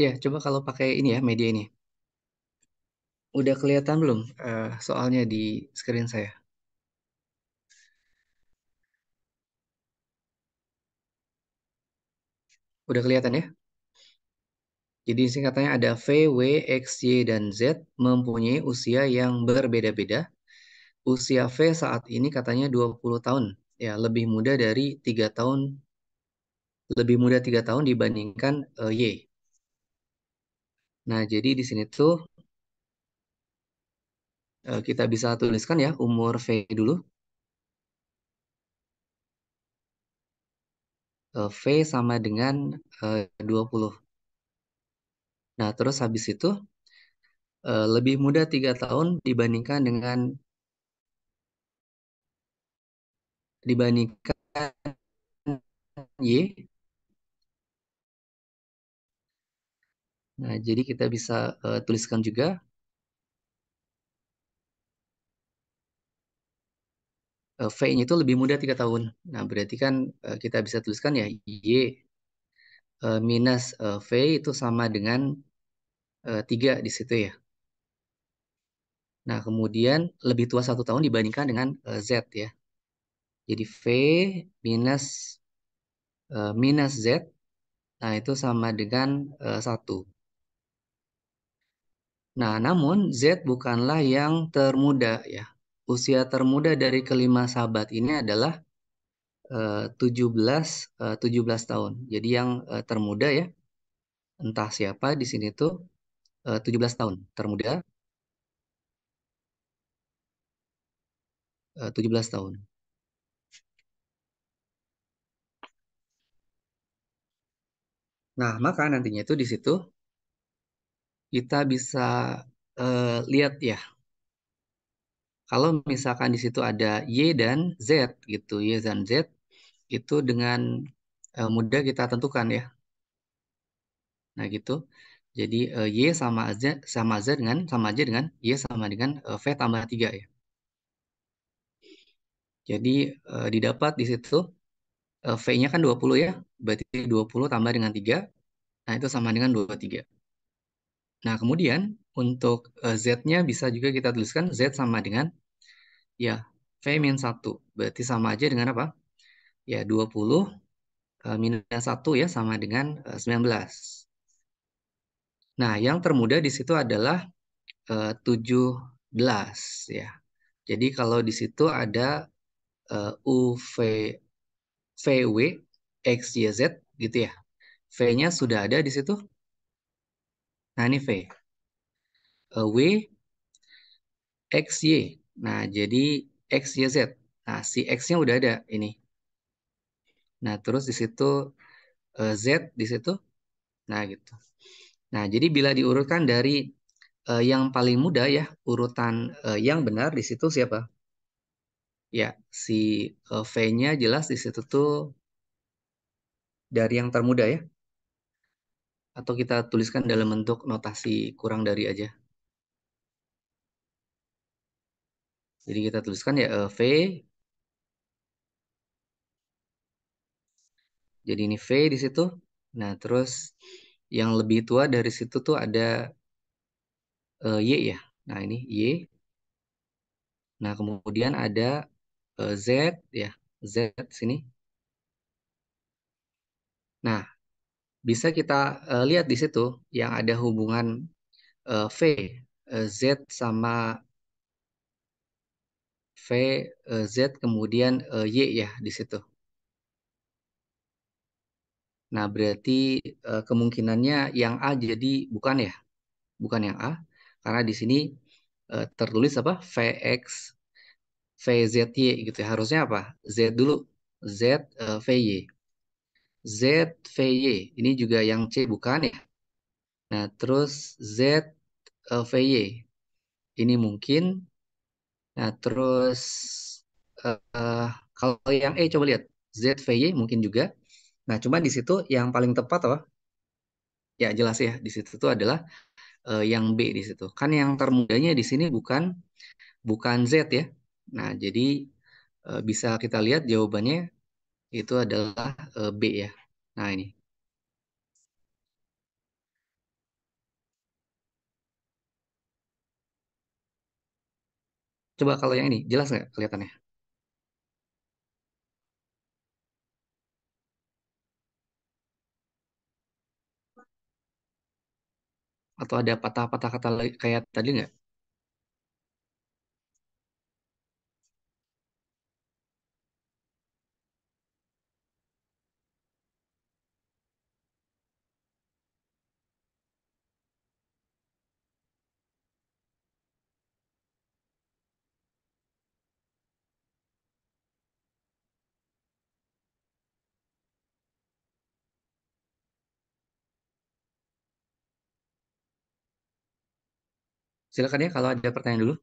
Ya coba kalau pakai ini ya, media ini. Udah kelihatan belum uh, soalnya di screen saya? Udah kelihatan ya? Jadi singkatannya ada V, W, X, Y, dan Z mempunyai usia yang berbeda-beda. Usia V saat ini katanya 20 tahun. Ya, lebih muda dari tiga tahun, lebih muda tiga tahun dibandingkan uh, Y. Nah, jadi di sini tuh eh, kita bisa tuliskan ya umur V dulu. Eh, v sama dengan 20. Eh, nah, terus habis itu lebih muda 3 tahun dibandingkan dengan dibandingkan Y Nah, jadi kita bisa uh, tuliskan juga uh, V-nya itu lebih mudah tiga tahun. Nah, berarti kan uh, kita bisa tuliskan ya Y uh, minus uh, V itu sama dengan tiga 3 di situ ya. Nah, kemudian lebih tua satu tahun dibandingkan dengan uh, Z ya. Jadi V minus uh, minus Z, nah itu sama dengan uh, 1. Nah, namun Z bukanlah yang termuda ya. Usia termuda dari kelima sahabat ini adalah uh, 17 uh, 17 tahun. Jadi yang uh, termuda ya entah siapa di sini tuh eh, uh, 17 tahun termuda eh, uh, 17 tahun. Nah, maka nantinya itu di situ kita bisa uh, lihat ya kalau misalkan di situ ada y dan z gitu y dan z itu dengan uh, mudah kita tentukan ya nah gitu jadi uh, y sama z sama z dengan sama aja dengan y sama dengan uh, v tambah tiga ya jadi uh, didapat di situ uh, v-nya kan 20 ya berarti 20 tambah dengan 3 nah itu sama dengan 23 Nah, kemudian untuk eh, Z-nya bisa juga kita tuliskan Z sama dengan ya V minus 1. Berarti sama aja dengan apa? Ya, 20 eh, minus 1 ya sama dengan 19. Eh, nah, yang termudah di situ adalah 17 ya. Jadi kalau di situ ada UV VW XYZ gitu ya. V-nya sudah ada di situ Nah, ini V. Eh, w, X, Y. Nah, jadi X, Y, Z. Nah, si X-nya udah ada ini. Nah, terus di situ eh, Z di situ. Nah, gitu. Nah, jadi bila diurutkan dari eh, yang paling mudah ya, urutan yang benar di situ siapa? Ya, si V-nya jelas di situ tuh dari yang termuda ya atau kita tuliskan dalam bentuk notasi kurang dari aja. Jadi kita tuliskan ya eh, V. Jadi ini V di situ. Nah, terus yang lebih tua dari situ tuh ada uh, Y ya. Nah, ini Y. Nah, kemudian ada uh, Z ya. Z sini. Nah, bisa kita uh, lihat di situ yang ada hubungan uh, V, uh, Z sama V, uh, Z kemudian uh, Y ya di situ. Nah, berarti uh, kemungkinannya yang A jadi bukan ya? Bukan yang A, karena di sini uh, tertulis apa? v v x z y gitu ya. Harusnya apa? Z dulu. Z uh, y. ZVY. Ini juga yang C bukan ya? Nah, terus ZVY. Eh, Ini mungkin. Nah, terus uh, kalau yang E coba lihat. ZVY mungkin juga. Nah, cuma di situ yang paling tepat apa? Ya, jelas ya. Di situ tuh adalah uh, yang B di situ. Kan yang termudanya di sini bukan bukan Z ya. Nah, jadi bisa kita lihat jawabannya itu adalah uh, B ya. Nah ini. Coba kalau yang ini jelas nggak kelihatannya? Atau ada patah-patah kata kayak tadi nggak? silakan ya kalau ada pertanyaan dulu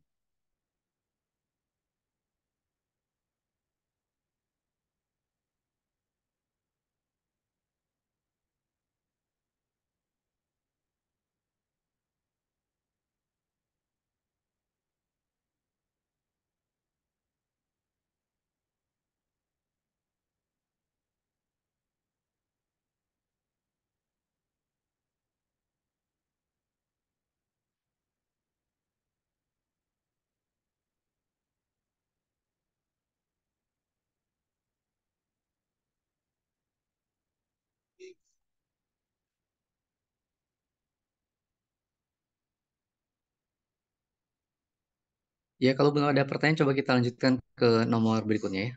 Ya, kalau belum ada pertanyaan, coba kita lanjutkan ke nomor berikutnya ya.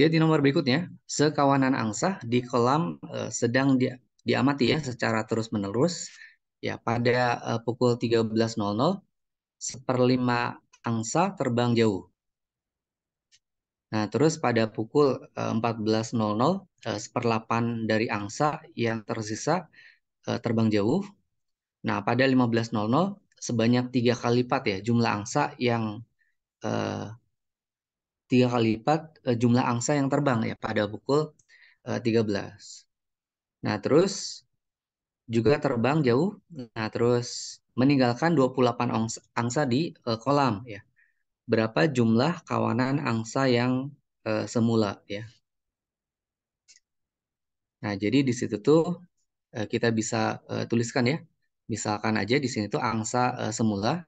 Jadi di nomor berikutnya, sekawanan angsa di kolam eh, sedang di, diamati ya secara terus-menerus. Ya, pada eh, pukul 13.00 seperlima angsa terbang jauh. Nah, terus pada pukul 14.00 eh, eh, seperlapan dari angsa yang tersisa eh, terbang jauh. Nah, pada 15.00 sebanyak tiga kali lipat ya jumlah angsa yang eh, tiga kali lipat uh, jumlah angsa yang terbang ya pada pukul uh, eh, 13. Nah, terus juga terbang jauh. Nah, terus meninggalkan 28 angsa, angsa di uh, kolam ya. Berapa jumlah kawanan angsa yang uh, semula ya. Nah, jadi di situ tuh kita bisa uh, tuliskan ya. Misalkan aja di sini tuh angsa uh, semula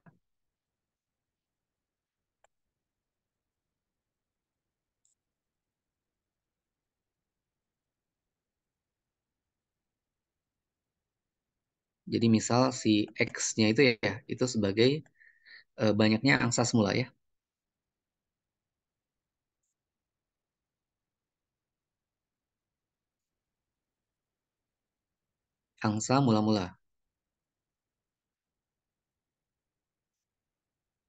Jadi misal si X-nya itu ya, itu sebagai e, banyaknya angsa semula ya. Angsa mula-mula.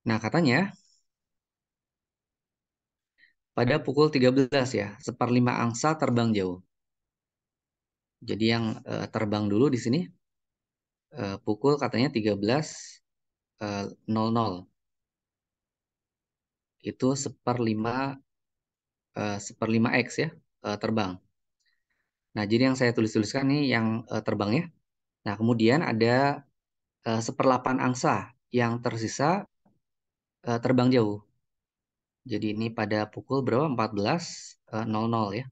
Nah, katanya pada pukul 13 ya, seperlima angsa terbang jauh. Jadi yang e, terbang dulu di sini uh, pukul katanya 13.00. Uh, eh, itu seperlima uh, eh, seperlima x ya uh, terbang. Nah jadi yang saya tulis-tuliskan nih yang uh, ya. Nah kemudian ada uh, angsa yang tersisa uh, terbang jauh. Jadi ini pada pukul berapa? 14.00 ya.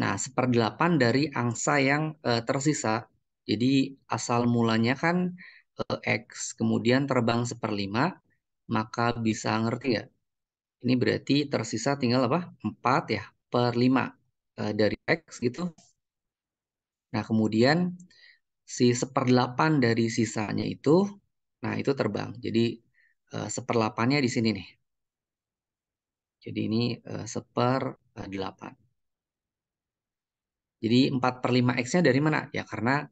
Nah, seperdelapan dari angsa yang eh, tersisa. Jadi asal mulanya kan eh, X, kemudian terbang seperlima, maka bisa ngerti ya? Ini berarti tersisa tinggal apa? Empat ya, per 5 eh, dari X gitu. Nah, kemudian si seperdelapan dari sisanya itu, nah itu terbang. Jadi seperdelapannya di sini nih. Jadi ini seperdelapan. delapan. Jadi 4 per 5 X-nya dari mana? Ya karena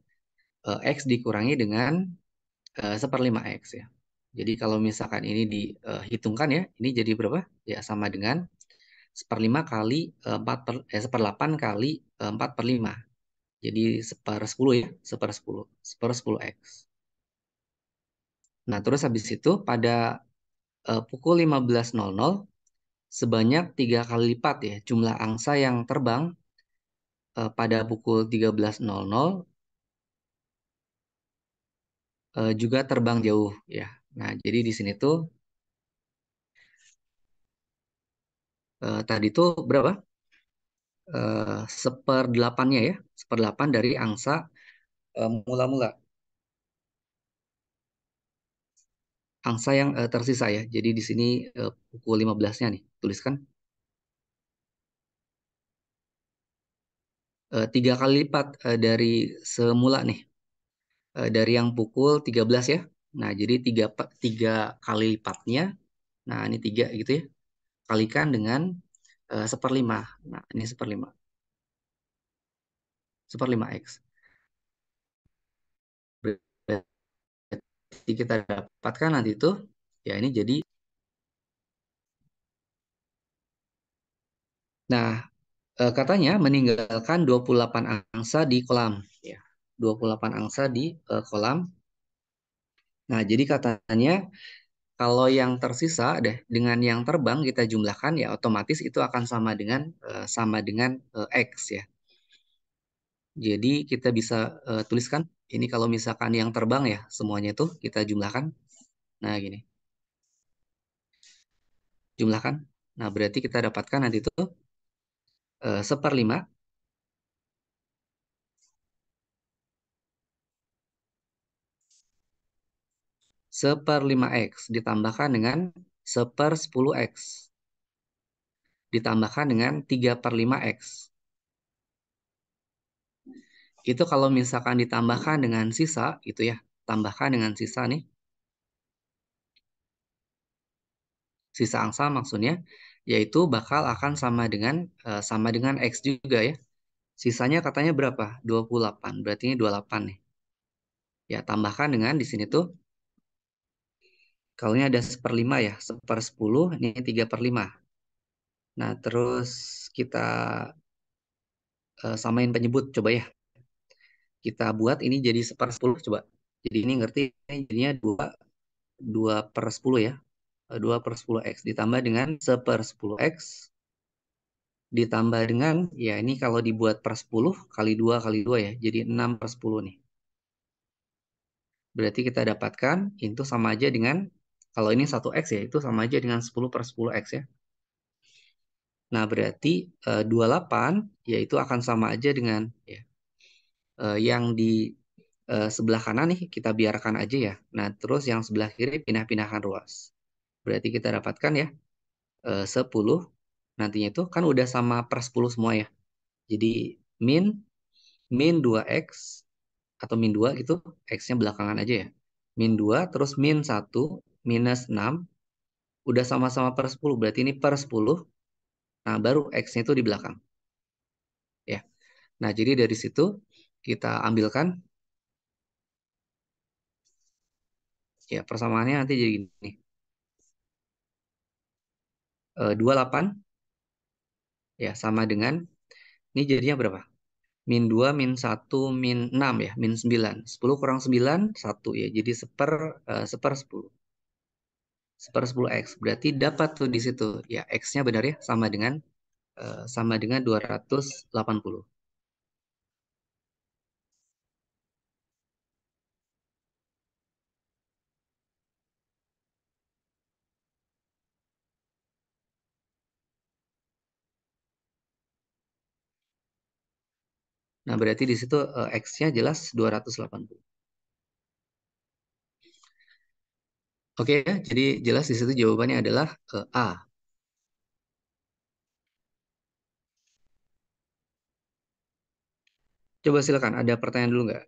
uh, X dikurangi dengan uh, 1 per 5 X ya. Jadi kalau misalkan ini dihitungkan eh, uh, ya, ini jadi berapa? Ya sama dengan 1 per 5 kali uh, eh, 4 per, eh, 1 per 8 kali uh, 4 per 5. Jadi 1 per 10 ya, 1 per 10, 1 per 10 X. Nah terus habis itu pada uh, pukul 15.00 sebanyak tiga kali lipat ya jumlah angsa yang terbang Eh, pada pukul 13.00 uh, eh, juga terbang jauh ya. Nah, jadi di sini tuh uh, tadi tuh berapa? Uh, seperdelapannya ya, seperdelapan dari angsa mula-mula. Uh, angsa yang uh, tersisa ya. Jadi di sini uh, pukul 15-nya nih, tuliskan Eh, tiga kali lipat eh, dari semula nih eh, dari yang pukul 13 ya. Nah, jadi tiga, tiga kali lipatnya. Nah, ini tiga gitu ya. Kalikan dengan seperlima. nah, ini seperlima. Seperlima X. Berarti kita dapatkan nanti itu, ya ini jadi. Nah, Eh, katanya meninggalkan 28 angsa di kolam ya. 28 angsa di uh, kolam. Nah, jadi katanya kalau yang tersisa deh dengan yang terbang kita jumlahkan ya otomatis itu akan sama dengan uh, sama dengan uh, x ya. Jadi kita bisa uh, tuliskan ini kalau misalkan yang terbang ya semuanya itu kita jumlahkan. Nah, gini. Jumlahkan. Nah, berarti kita dapatkan nanti itu Eh, lima, seper lima X ditambahkan dengan seper sepuluh X ditambahkan dengan tiga per lima X. Itu kalau misalkan ditambahkan dengan sisa, itu ya, tambahkan dengan sisa nih. Sisa angsa maksudnya, yaitu bakal akan sama dengan uh, sama dengan X juga ya. Sisanya katanya berapa? 28. Berarti ini 28 nih. Ya, tambahkan dengan di sini tuh. Kalau ini ada 1 ya, per 5 ya. 1 per 10, ini 3 per 5. Nah, terus kita uh, samain penyebut coba ya. Kita buat ini jadi 1 per 10 coba. Jadi ini ngerti, ini jadinya 2, 2 per 10 ya. 2 eh, per 10x ditambah dengan 1 per 10x ditambah dengan, ya ini kalau dibuat per 10 kali 2 kali 2 ya, jadi 6 per 10 nih. Berarti kita dapatkan itu sama aja dengan, kalau ini 1x ya, itu sama aja dengan 10 per 10x ya. Nah, berarti e, eh, 28 yaitu akan sama aja dengan ya, e, yang di e, sebelah kanan nih kita biarkan aja ya. Nah, terus yang sebelah kiri pindah-pindahkan ruas. Berarti kita dapatkan ya e, eh, 10 nantinya itu kan udah sama per 10 semua ya. Jadi min min 2x atau min 2 gitu, x-nya belakangan aja ya. Min 2 terus min 1 minus 6 udah sama-sama per 10 berarti ini per 10. Nah, baru x-nya itu di belakang. Ya. Nah, jadi dari situ kita ambilkan ya persamaannya nanti jadi gini 28 eh, ya sama dengan ini jadinya berapa? Min 2, min 1, min 6 ya, min 9. 10 kurang 9, 1 ya. Jadi seper, uh, seper 10. Seper 10x. Berarti dapat tuh di situ. Ya, x-nya benar ya, sama dengan uh, sama dengan 280. Nah, berarti di situ uh, X-nya jelas 280. Oke okay, jadi jelas di situ jawabannya adalah uh, A. Coba silakan, ada pertanyaan dulu nggak?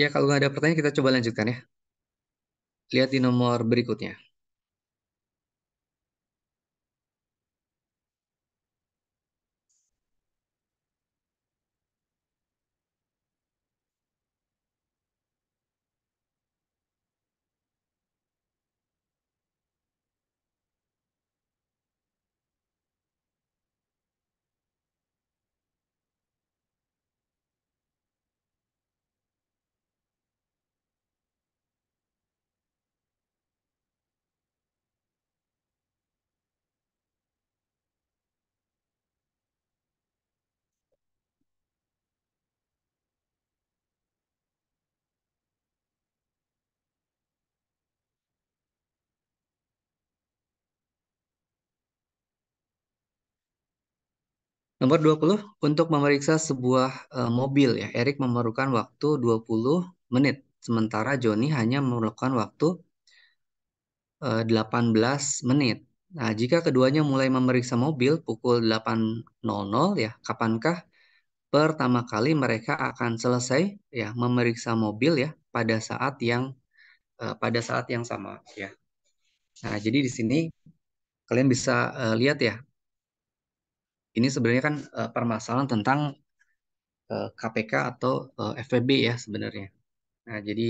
Ya, kalau nggak ada pertanyaan kita coba lanjutkan ya. Lihat di nomor berikutnya. Nomor 20, untuk memeriksa sebuah uh, mobil ya, Erik memerlukan waktu 20 menit, sementara Joni hanya memerlukan waktu uh, eh, 18 menit. Nah, jika keduanya mulai memeriksa mobil pukul 8.00 ya, kapankah pertama kali mereka akan selesai ya memeriksa mobil ya pada saat yang uh, pada saat yang sama ya. Nah, jadi di sini kalian bisa uh, lihat ya ini sebenarnya kan uh, permasalahan tentang uh, eh, KPK atau uh, eh, FPB ya sebenarnya. Nah, jadi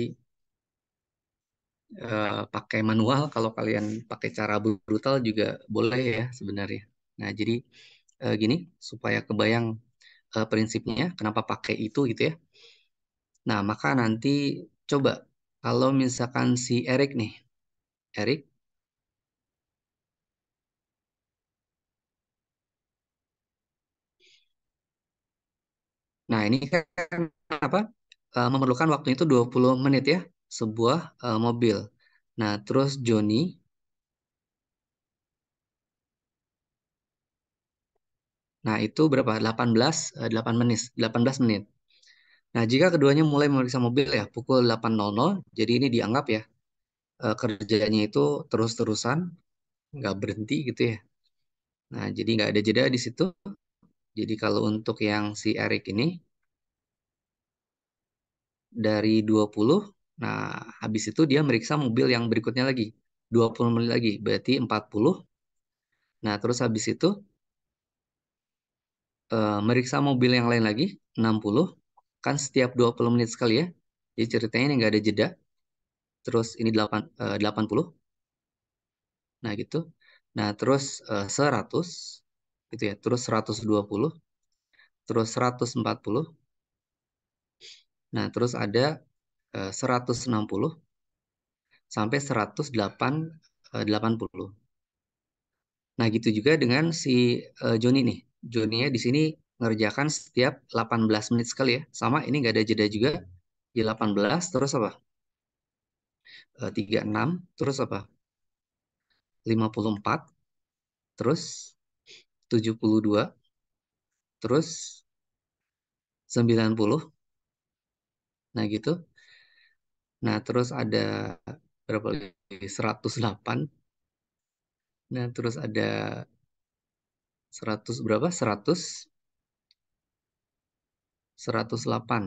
uh, pakai manual kalau kalian pakai cara brutal juga boleh ya sebenarnya. Nah, jadi uh, gini supaya kebayang uh, prinsipnya kenapa pakai itu gitu ya. Nah, maka nanti coba kalau misalkan si Erik nih, Erik Nah, ini kan apa? Uh, memerlukan waktu itu 20 menit ya sebuah uh, mobil. Nah, terus Joni Nah, itu berapa? 18 8 eh, menit, 18 menit. Nah, jika keduanya mulai memeriksa mobil ya pukul 8.00, jadi ini dianggap ya uh, kerjanya itu terus-terusan, nggak berhenti gitu ya. Nah, jadi nggak ada jeda di situ. Jadi kalau untuk yang si Eric ini dari 20, nah habis itu dia meriksa mobil yang berikutnya lagi. 20 menit lagi, berarti 40. Nah, terus habis itu e, meriksa mobil yang lain lagi, 60. Kan setiap 20 menit sekali ya. Jadi ceritanya ini nggak ada jeda. Terus ini 8, e, 80. Nah, gitu. Nah, terus e, 100. 100 gitu ya. Terus 120, terus 140. Nah, terus ada e, eh, 160 sampai 180. Eh, nah, gitu juga dengan si e, Joni nih. Joni ya di sini ngerjakan setiap 18 menit sekali ya. Sama ini nggak ada jeda juga. Di 18 terus apa? 36 terus apa? 54 terus 72 terus 90 nah gitu nah terus ada berapa lagi 108 nah terus ada 100 berapa 100 108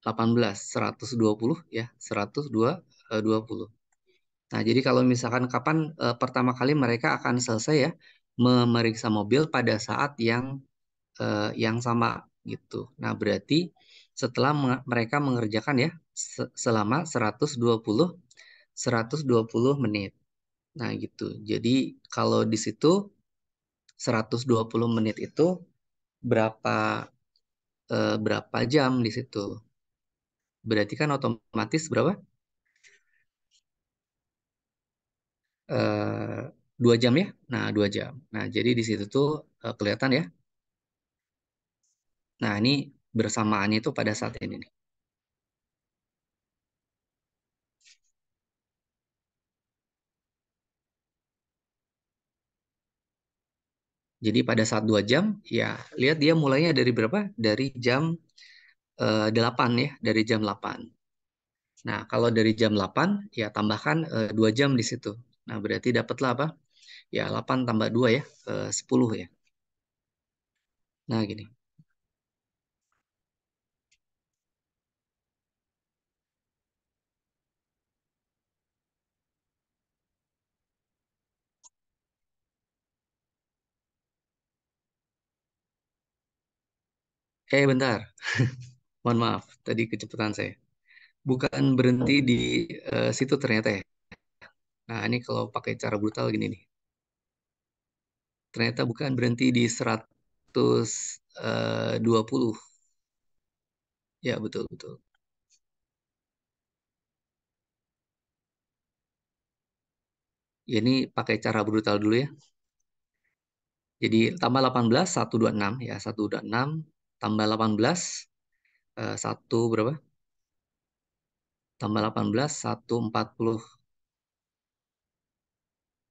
18 120 ya 120 eh, Nah, jadi kalau misalkan kapan e, pertama kali mereka akan selesai ya, memeriksa mobil pada saat yang uh, yang sama gitu. Nah, berarti setelah me mereka mengerjakan ya se selama 120 120 menit. Nah, gitu. Jadi kalau di situ 120 menit itu berapa uh, berapa jam di situ? Berarti kan otomatis berapa? Uh, dua jam ya. Nah, dua jam. Nah, jadi di situ tuh eh, kelihatan ya. Nah, ini bersamaannya itu pada saat ini nih. Jadi pada saat dua jam, ya lihat dia mulainya dari berapa? Dari jam eh, delapan 8 ya, dari jam 8. Nah, kalau dari jam 8, ya tambahkan eh, dua 2 jam di situ. Nah, berarti dapatlah apa? ya 8 tambah 2 ya, eh, sepuluh 10 ya. Nah gini. Eh bentar, mohon maaf tadi kecepatan saya. Bukan berhenti di uh, situ ternyata ya. Nah ini kalau pakai cara brutal gini nih ternyata bukan berhenti di 120. Eh, ya, betul, betul. Ya, ini pakai cara brutal dulu ya. Jadi tambah 18, 126 ya, 126 tambah 18 1 eh, berapa? Tambah 18 140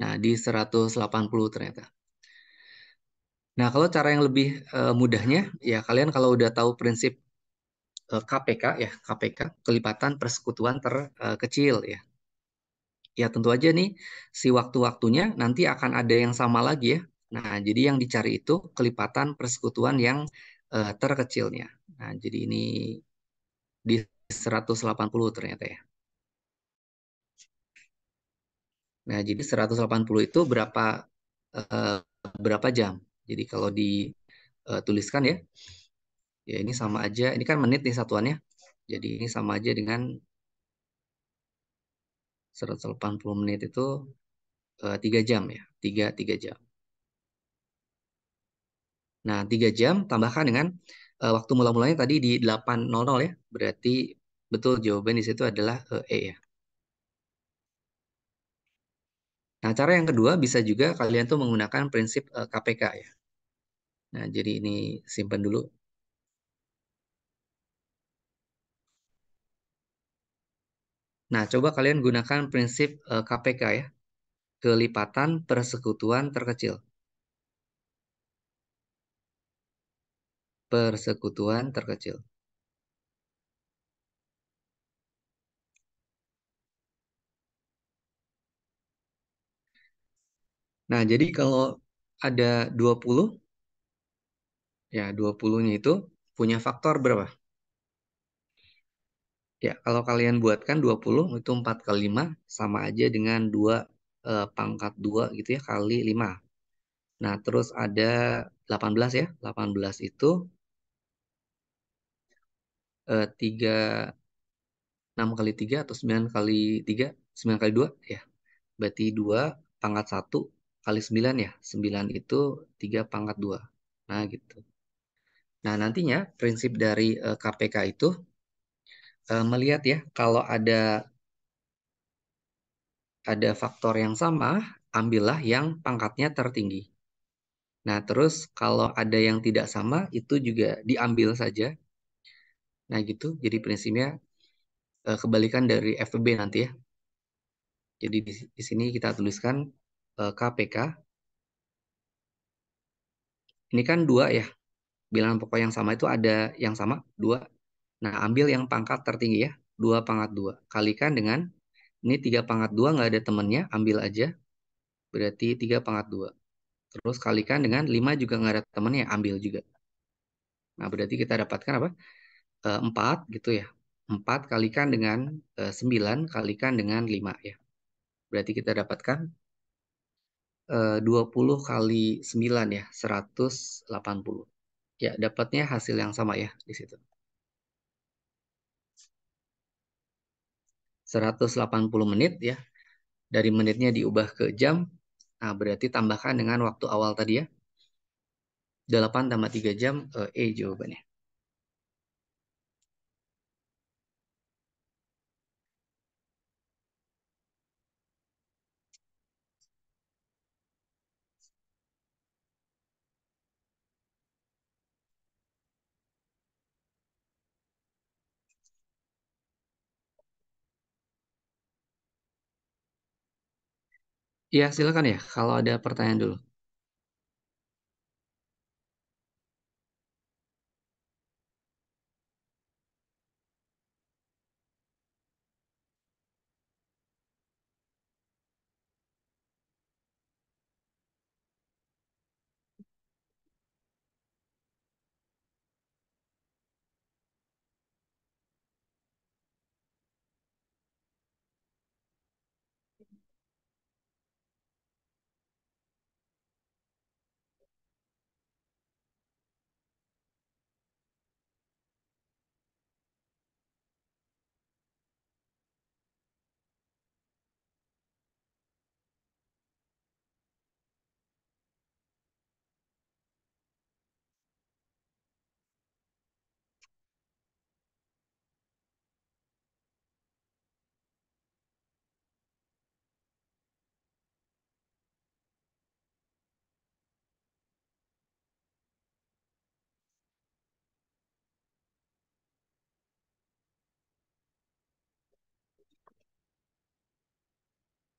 Nah, di 180 ternyata. Nah, kalau cara yang lebih uh, mudahnya, ya kalian kalau udah tahu prinsip uh, eh, KPK, ya KPK, kelipatan persekutuan terkecil, eh, uh, ya. Ya, tentu aja nih, si waktu-waktunya nanti akan ada yang sama lagi ya. Nah, jadi yang dicari itu kelipatan persekutuan yang uh, terkecilnya. Nah, jadi ini di 180 ternyata ya. Nah, jadi 180 itu berapa uh, berapa jam? Jadi kalau dituliskan eh, ya, ya ini sama aja. Ini kan menit nih satuannya. Jadi ini sama aja dengan 180 menit itu eh, tiga uh, jam ya, tiga tiga jam. Nah, tiga jam tambahkan dengan uh, waktu mula-mulanya tadi di 8.00 ya, berarti betul jawaban di situ adalah uh, E ya. Nah, cara yang kedua bisa juga kalian tuh menggunakan prinsip uh, eh, KPK ya. Nah, jadi ini simpan dulu. Nah, coba kalian gunakan prinsip uh, eh, KPK ya. Kelipatan persekutuan terkecil. Persekutuan terkecil. Nah, jadi kalau ada 20, ya 20-nya itu punya faktor berapa? Ya, kalau kalian buatkan 20 itu 4 kali 5 sama aja dengan 2 eh, pangkat 2 gitu ya kali 5. Nah, terus ada 18 ya. 18 itu eh, 3 6 kali 3 atau 9 kali 3, 9 kali 2 ya. Berarti 2 pangkat 1 kali 9 ya. 9 itu 3 pangkat 2. Nah, gitu. Nah, nantinya prinsip dari uh, e, KPK itu uh, melihat ya kalau ada ada faktor yang sama, ambillah yang pangkatnya tertinggi. Nah, terus kalau ada yang tidak sama itu juga diambil saja. Nah, gitu. Jadi prinsipnya uh, kebalikan dari Fb nanti ya. Jadi di, di sini kita tuliskan KPK. Eh, ini kan dua ya, bilangan pokok yang sama itu ada yang sama, dua. Nah, ambil yang pangkat tertinggi ya, dua pangkat dua. Kalikan dengan, ini tiga pangkat dua nggak ada temennya, ambil aja. Berarti tiga pangkat dua. Terus kalikan dengan lima juga nggak ada temennya, ambil juga. Nah, berarti kita dapatkan apa? Eh, empat gitu ya. empat kalikan dengan eh, sembilan kalikan dengan lima ya. Berarti kita dapatkan Eh, dua 20 kali 9 ya, 180. Ya, dapatnya hasil yang sama ya di situ. 180 menit ya. Dari menitnya diubah ke jam. Nah, berarti tambahkan dengan waktu awal tadi ya. 8 tambah 3 jam, eh, E jawabannya. Iya, silakan ya. Kalau ada pertanyaan dulu.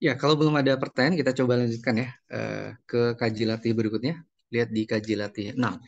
Ya, kalau belum ada pertanyaan, kita coba lanjutkan ya eh, ke kaji latih berikutnya. Lihat di kaji latih 6. Nah,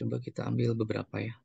Coba kita ambil beberapa ya.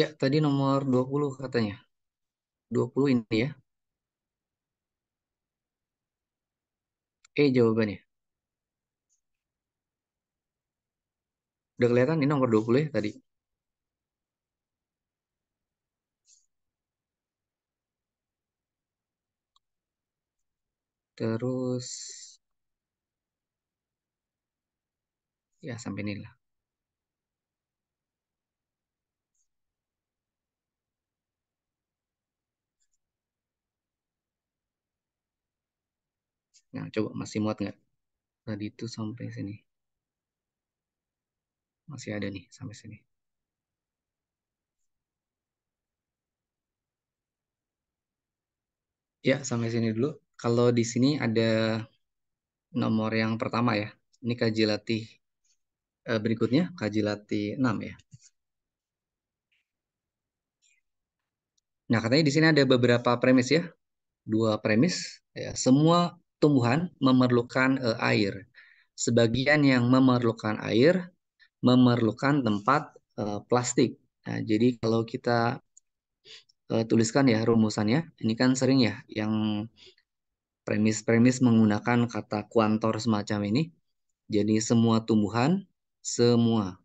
Ya, tadi nomor 20 katanya. 20 ini ya. E jawabannya. Udah kelihatan ini nomor 20 ya tadi. Terus ya sampai inilah. Nah, coba masih muat nggak? Tadi itu sampai sini. Masih ada nih sampai sini. Ya, sampai sini dulu. Kalau di sini ada nomor yang pertama ya. Ini kaji latih eh, berikutnya, kaji latih 6 ya. Nah, katanya di sini ada beberapa premis ya. Dua premis, ya, semua tumbuhan memerlukan uh, air. Sebagian yang memerlukan air memerlukan tempat uh, plastik. Nah, jadi kalau kita uh, tuliskan ya rumusannya, ini kan sering ya yang premis-premis menggunakan kata kuantor semacam ini. Jadi semua tumbuhan, semua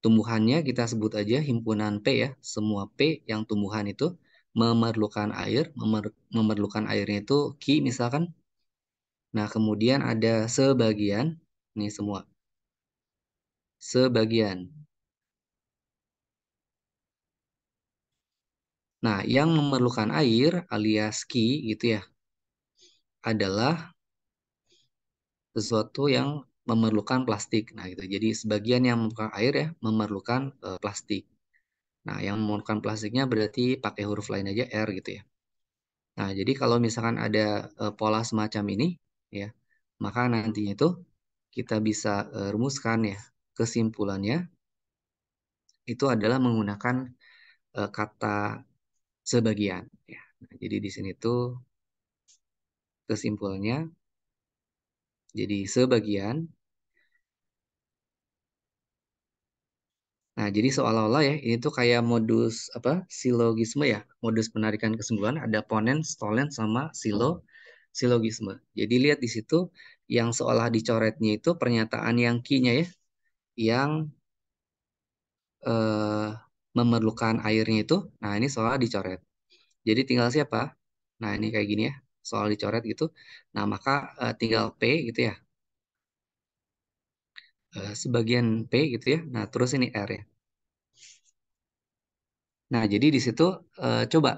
tumbuhannya kita sebut aja himpunan P ya, semua P yang tumbuhan itu memerlukan air, memer, memerlukan airnya itu ki misalkan. Nah, kemudian ada sebagian, ini semua. Sebagian. Nah, yang memerlukan air alias ki gitu ya, adalah sesuatu yang memerlukan plastik. Nah, gitu. Jadi sebagian yang memerlukan air ya, memerlukan uh, plastik. Nah, yang memerlukan plastiknya berarti pakai huruf lain aja R gitu ya. Nah, jadi kalau misalkan ada e, pola semacam ini, ya, maka nantinya itu kita bisa e, rumuskan ya kesimpulannya itu adalah menggunakan e, kata sebagian. Ya. Nah, jadi di sini tuh kesimpulannya jadi sebagian Nah, jadi seolah-olah ya ini tuh kayak modus apa silogisme ya, modus penarikan kesimpulan ada ponen, stolen sama silo hmm. silogisme. Jadi lihat di situ yang seolah dicoretnya itu pernyataan yang kinya ya, yang eh, memerlukan airnya itu. Nah, ini seolah dicoret. Jadi tinggal siapa? Nah, ini kayak gini ya, soal dicoret gitu. Nah, maka eh, tinggal P gitu ya. Eh, sebagian P gitu ya. Nah, terus ini R ya. Nah, jadi di situ eh, coba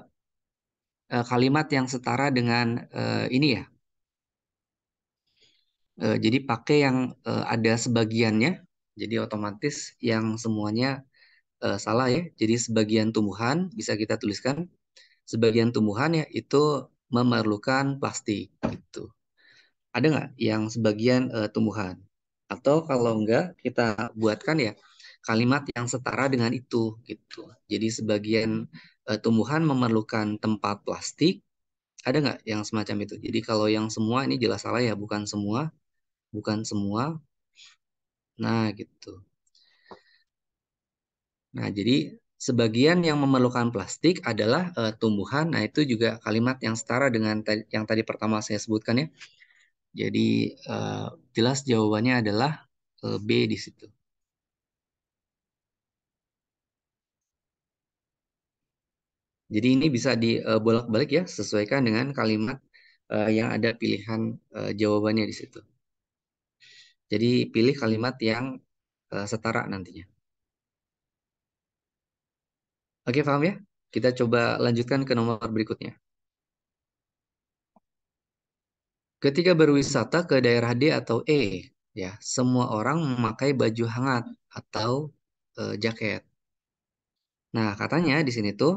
eh, kalimat yang setara dengan ini ya. jadi pakai yang ada sebagiannya. Jadi otomatis yang semuanya salah ya. Jadi sebagian tumbuhan bisa kita tuliskan sebagian tumbuhan ya itu memerlukan plastik gitu. Ada nggak yang sebagian uh, tumbuhan? Atau kalau enggak kita buatkan ya kalimat yang setara dengan itu gitu. Jadi sebagian uh, tumbuhan memerlukan tempat plastik. Ada nggak yang semacam itu? Jadi kalau yang semua ini jelas salah ya, bukan semua, bukan semua. Nah gitu. Nah jadi sebagian yang memerlukan plastik adalah uh, tumbuhan. Nah itu juga kalimat yang setara dengan yang tadi pertama saya sebutkan ya. Jadi uh, jelas jawabannya adalah uh, B di situ. Jadi ini bisa dibolak-balik eh, ya, sesuaikan dengan kalimat uh, yang ada pilihan uh, jawabannya di situ. Jadi pilih kalimat yang uh, setara nantinya. Oke, paham ya? Kita coba lanjutkan ke nomor berikutnya. Ketika berwisata ke daerah D atau E, ya, semua orang memakai baju hangat atau e, jaket. Nah, katanya di sini tuh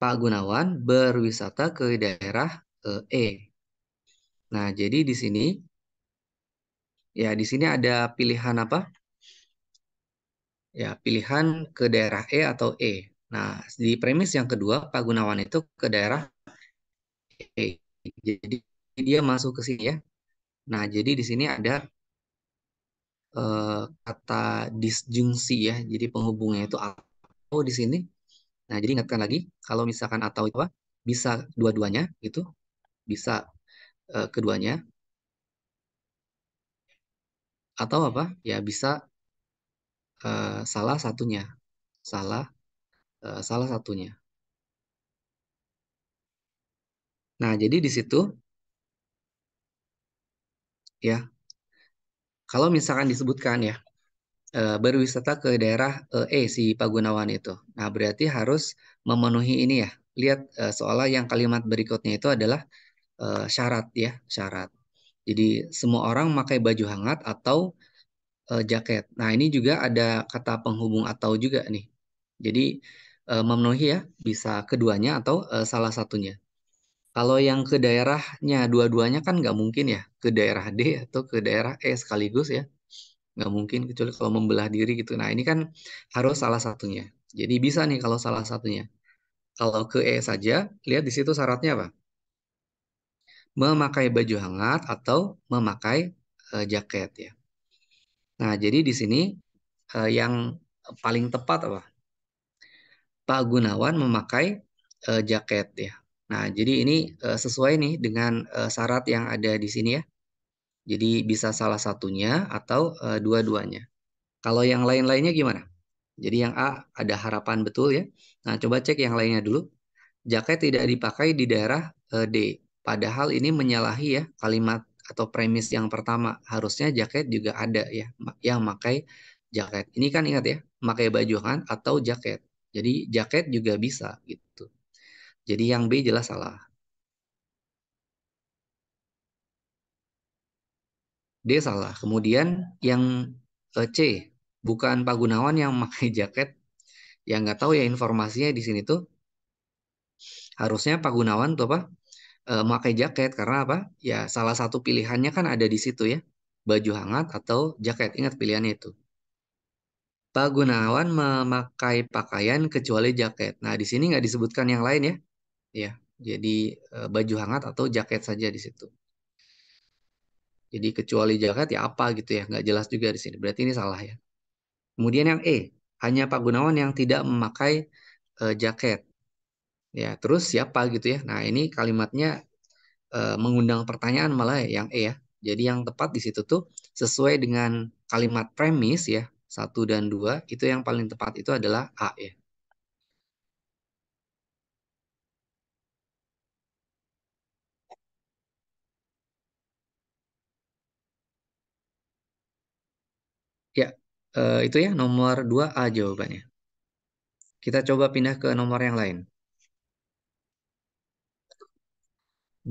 Pak Gunawan berwisata ke daerah e, e. Nah, jadi di sini ya di sini ada pilihan apa? Ya, pilihan ke daerah E atau E. Nah, di premis yang kedua Pak Gunawan itu ke daerah E. Jadi dia masuk ke sini ya. Nah, jadi di sini ada uh, kata disjungsi ya. Jadi penghubungnya itu atau di sini. Nah, jadi ingatkan lagi kalau misalkan atau itu apa? Bisa dua-duanya gitu. Bisa uh, keduanya. Atau apa? Ya bisa uh, salah satunya. Salah uh, salah satunya. Nah, jadi di situ ya kalau misalkan disebutkan ya e, berwisata ke daerah e, e si Pak itu. Nah, berarti harus memenuhi ini ya. Lihat e, seolah yang kalimat berikutnya itu adalah e, syarat ya, syarat. Jadi semua orang memakai baju hangat atau e, jaket. Nah, ini juga ada kata penghubung atau juga nih. Jadi e, memenuhi ya, bisa keduanya atau e, salah satunya. Kalau yang ke daerahnya, dua-duanya kan nggak mungkin ya, ke daerah D atau ke daerah E sekaligus ya. Nggak mungkin, kecuali kalau membelah diri gitu. Nah, ini kan harus salah satunya. Jadi bisa nih kalau salah satunya. Kalau ke E saja, lihat di situ syaratnya apa? Memakai baju hangat atau memakai e, jaket ya. Nah, jadi di sini e, yang paling tepat apa? Pak Gunawan memakai e, jaket ya. Nah, jadi ini uh, sesuai nih dengan uh, syarat yang ada di sini ya. Jadi bisa salah satunya atau uh, dua-duanya. Kalau yang lain-lainnya gimana? Jadi yang A ada harapan betul ya. Nah, coba cek yang lainnya dulu. Jaket tidak dipakai di daerah uh, D. Padahal ini menyalahi ya kalimat atau premis yang pertama. Harusnya jaket juga ada ya yang pakai jaket. Ini kan ingat ya, pakai baju kan atau jaket. Jadi jaket juga bisa gitu. Jadi yang B jelas salah. D salah. Kemudian yang e, C bukan Pak Gunawan yang memakai jaket yang nggak tahu ya informasinya di sini tuh harusnya Pak Gunawan tuh apa e, memakai jaket karena apa ya salah satu pilihannya kan ada di situ ya baju hangat atau jaket ingat pilihannya itu Pak Gunawan memakai pakaian kecuali jaket nah di sini nggak disebutkan yang lain ya ya jadi eh, baju hangat atau jaket saja di situ jadi kecuali jaket ya apa gitu ya nggak jelas juga di sini berarti ini salah ya kemudian yang E hanya Pak Gunawan yang tidak memakai e, jaket ya terus siapa gitu ya nah ini kalimatnya e, mengundang pertanyaan malah ya. yang E ya jadi yang tepat di situ tuh sesuai dengan kalimat premis ya satu dan dua itu yang paling tepat itu adalah A ya Ya, eh, itu ya nomor 2A jawabannya. Kita coba pindah ke nomor yang lain.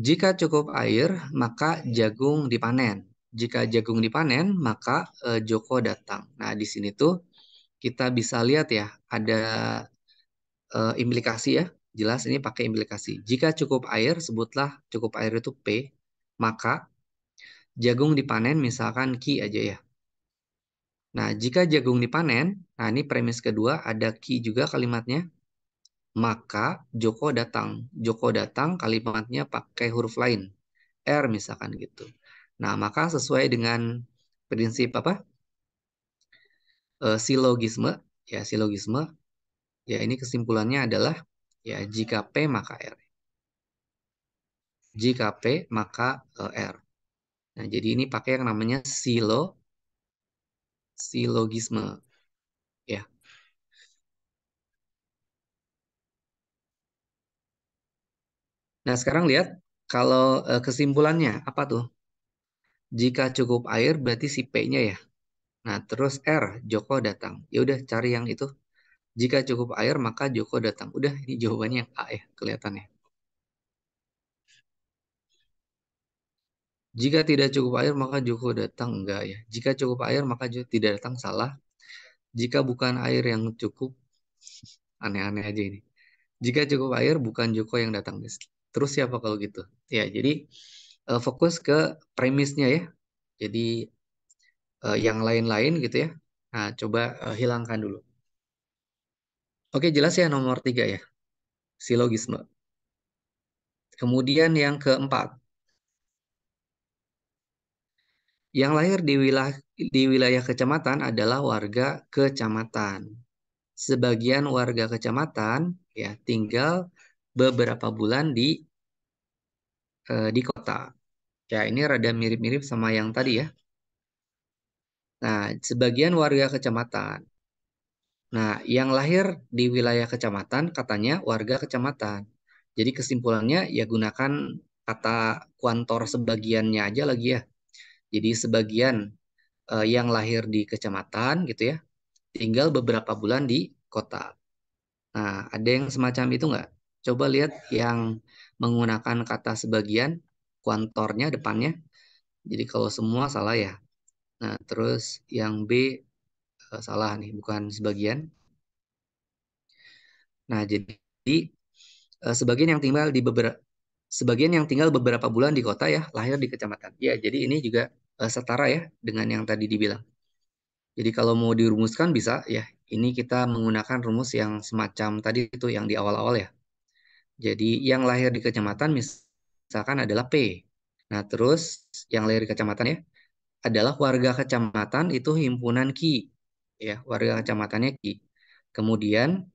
Jika cukup air, maka jagung dipanen. Jika jagung dipanen, maka eh, Joko datang. Nah, di sini tuh kita bisa lihat ya, ada eh, implikasi ya. Jelas ini pakai implikasi. Jika cukup air, sebutlah cukup air itu P, maka jagung dipanen misalkan Ki aja ya. Nah, jika jagung dipanen, nah ini premis kedua, ada ki juga kalimatnya. Maka Joko datang. Joko datang kalimatnya pakai huruf lain. R misalkan gitu. Nah, maka sesuai dengan prinsip apa? E, silogisme. Ya, silogisme. Ya, ini kesimpulannya adalah ya jika P maka R. Jika P maka eh, R. Nah, jadi ini pakai yang namanya silo silogisme. Ya. Nah, sekarang lihat kalau eh, kesimpulannya apa tuh? Jika cukup air berarti si P-nya ya. Nah, terus R, Joko datang. Ya udah cari yang itu. Jika cukup air maka Joko datang. Udah, ini jawabannya yang A ya kelihatannya. Jika tidak cukup air maka Joko datang enggak ya. Jika cukup air maka Joko tidak datang salah. Jika bukan air yang cukup aneh-aneh aja ini. Jika cukup air bukan Joko yang datang guys. Terus siapa kalau gitu? Ya jadi uh, fokus ke premisnya ya. Jadi uh, yang lain-lain gitu ya. Nah coba uh, hilangkan dulu. Oke jelas ya nomor tiga ya. Silogisme. Kemudian yang keempat Yang lahir di wilayah, di wilayah kecamatan adalah warga kecamatan. Sebagian warga kecamatan ya tinggal beberapa bulan di eh, di kota. Ya, ini rada mirip-mirip sama yang tadi ya. Nah, sebagian warga kecamatan. Nah, yang lahir di wilayah kecamatan katanya warga kecamatan. Jadi kesimpulannya ya gunakan kata kuantor sebagiannya aja lagi ya. Jadi sebagian uh, yang lahir di kecamatan gitu ya, tinggal beberapa bulan di kota. Nah, ada yang semacam itu nggak? Coba lihat yang menggunakan kata sebagian, kuantornya depannya. Jadi kalau semua salah ya. Nah, terus yang B uh, salah nih, bukan sebagian. Nah, jadi uh, sebagian yang tinggal di beberapa sebagian yang tinggal beberapa bulan di kota ya lahir di kecamatan. Ya, jadi ini juga uh, setara ya dengan yang tadi dibilang. Jadi kalau mau dirumuskan bisa ya. Ini kita menggunakan rumus yang semacam tadi itu yang di awal-awal ya. Jadi yang lahir di kecamatan misalkan adalah P. Nah terus yang lahir di kecamatan ya adalah warga kecamatan itu himpunan Ki. Ya, warga kecamatannya Ki. Kemudian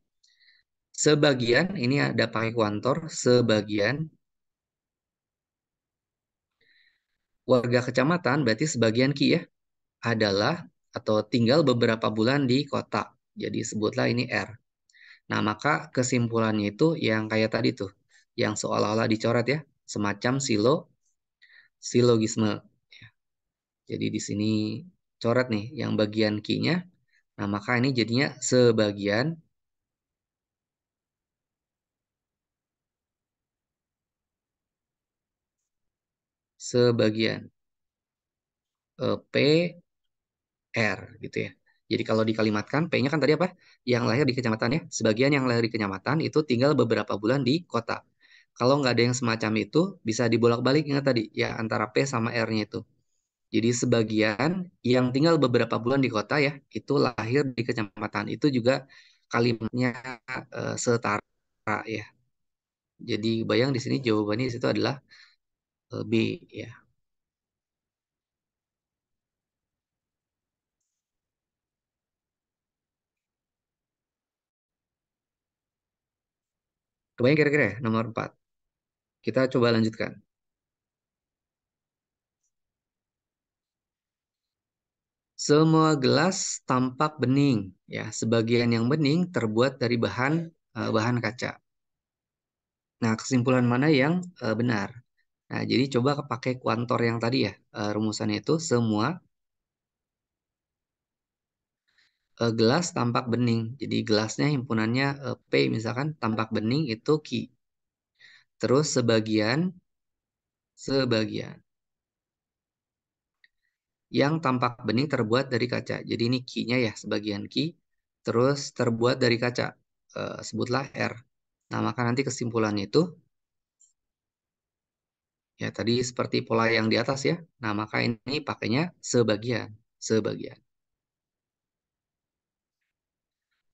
sebagian ini ada pakai kuantor sebagian warga kecamatan berarti sebagian Ki ya adalah atau tinggal beberapa bulan di kota. Jadi sebutlah ini R. Nah, maka kesimpulannya itu yang kayak tadi tuh, yang seolah-olah dicoret ya, semacam silo silogisme. Ya. Jadi di sini coret nih yang bagian ki-nya. Nah, maka ini jadinya sebagian sebagian eh, PR gitu ya. Jadi kalau dikalimatkan P-nya kan tadi apa? Yang lahir di kecamatan ya. Sebagian yang lahir di kecamatan itu tinggal beberapa bulan di kota. Kalau nggak ada yang semacam itu bisa dibolak-balik ingat tadi ya antara P sama R-nya itu. Jadi sebagian yang tinggal beberapa bulan di kota ya itu lahir di kecamatan itu juga kalimatnya e, setara ya. Jadi bayang di sini jawabannya di adalah B ya. Kebayang kira-kira ya, nomor 4. Kita coba lanjutkan. Semua gelas tampak bening, ya. Sebagian yang bening terbuat dari bahan eh, bahan kaca. Nah, kesimpulan mana yang eh, benar? Nah, jadi coba pakai kuantor yang tadi ya, eh, rumusannya itu semua eh, gelas tampak bening. Jadi gelasnya himpunannya eh, P misalkan tampak bening itu Q. Terus sebagian, sebagian. Yang tampak bening terbuat dari kaca. Jadi ini Q-nya ya, sebagian Q. Terus terbuat dari kaca. sebutlah R. Nah, maka nanti kesimpulannya itu Ya, tadi seperti pola yang di atas ya. Nah, maka ini pakainya sebagian, sebagian.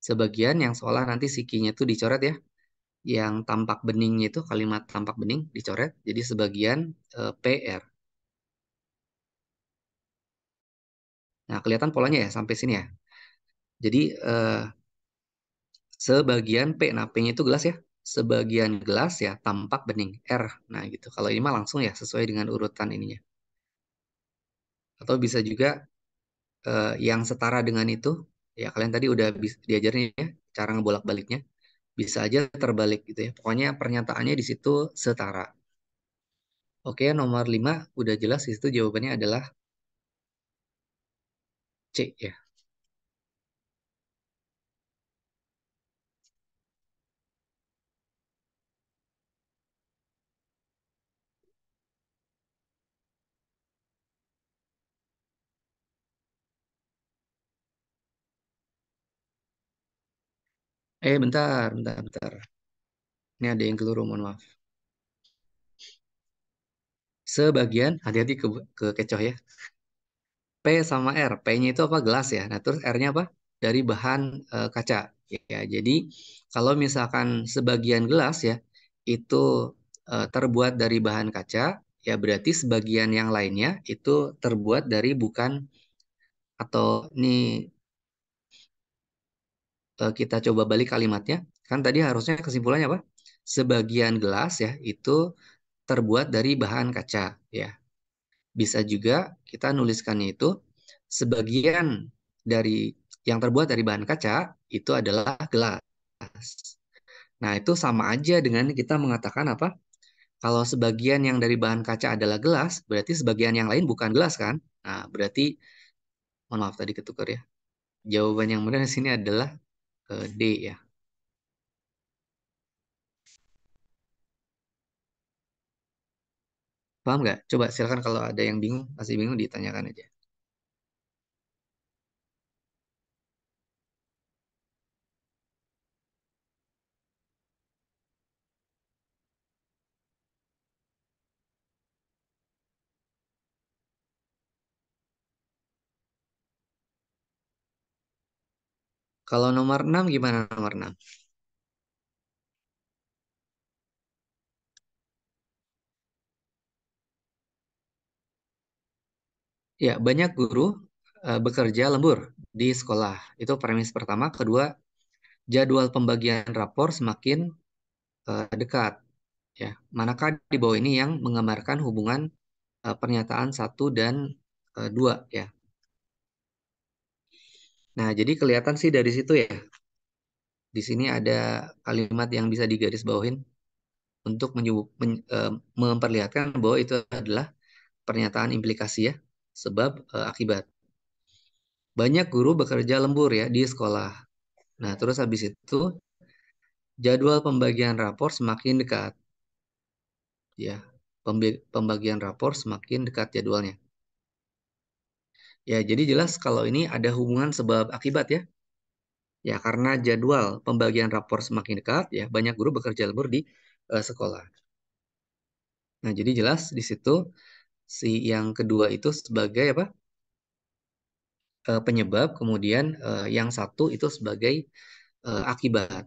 Sebagian yang seolah nanti sikinya itu dicoret ya. Yang tampak beningnya itu kalimat tampak bening dicoret jadi sebagian eh, PR. Nah, kelihatan polanya ya sampai sini ya. Jadi eh, sebagian P. Nah, P-nya itu gelas ya sebagian gelas ya tampak bening R. Nah gitu. Kalau ini mah langsung ya sesuai dengan urutan ininya. Atau bisa juga eh, yang setara dengan itu ya kalian tadi udah diajarin ya cara ngebolak-baliknya. Bisa aja terbalik gitu ya. Pokoknya pernyataannya di situ setara. Oke, nomor 5 udah jelas di situ jawabannya adalah C ya. Eh, bentar, bentar, bentar. Ini ada yang keliru, mohon maaf. Sebagian, hati-hati ke, ke kecoh ya. P sama R. P-nya itu apa? Gelas ya. Nah, terus R-nya apa? Dari bahan e, kaca. Ya, jadi kalau misalkan sebagian gelas ya, itu e, terbuat dari bahan kaca, ya berarti sebagian yang lainnya itu terbuat dari bukan atau ini Eh, kita coba balik kalimatnya, kan tadi harusnya kesimpulannya apa? Sebagian gelas ya itu terbuat dari bahan kaca ya. Bisa juga kita nuliskannya itu sebagian dari yang terbuat dari bahan kaca itu adalah gelas. Nah, itu sama aja dengan kita mengatakan apa? Kalau sebagian yang dari bahan kaca adalah gelas, berarti sebagian yang lain bukan gelas kan? Nah, berarti mohon maaf tadi ketukar ya. Jawaban yang benar di sini adalah ke D ya. Paham nggak? Coba silakan kalau ada yang bingung, masih bingung ditanyakan aja. Kalau nomor 6 gimana nomor 6? Ya, banyak guru uh, bekerja lembur di sekolah. Itu premis pertama. Kedua, jadwal pembagian rapor semakin uh, dekat. Ya, manakah di bawah ini yang menggambarkan hubungan uh, pernyataan satu dan dua? Ya, Nah, jadi kelihatan sih dari situ ya. Di sini ada kalimat yang bisa digaris bawahin untuk menyebut, men, e, memperlihatkan bahwa itu adalah pernyataan implikasi ya, sebab e, akibat. Banyak guru bekerja lembur ya di sekolah. Nah, terus habis itu jadwal pembagian rapor semakin dekat. Ya, pembagian rapor semakin dekat jadwalnya. Ya, jadi jelas kalau ini ada hubungan sebab akibat ya. Ya, karena jadwal pembagian rapor semakin dekat, ya banyak guru bekerja lebur di uh, sekolah. Nah, jadi jelas di situ si yang kedua itu sebagai apa? Uh, penyebab, kemudian uh, yang satu itu sebagai uh, akibat.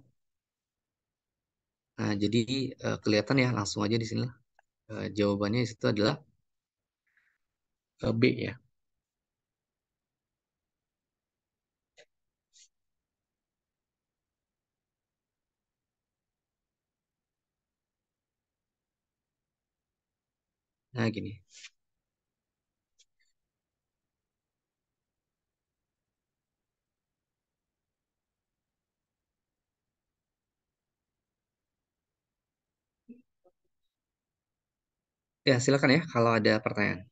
Nah, jadi uh, kelihatan ya langsung aja di sini uh, jawabannya itu adalah uh, B ya. Nah, gini. Ya, silakan ya kalau ada pertanyaan.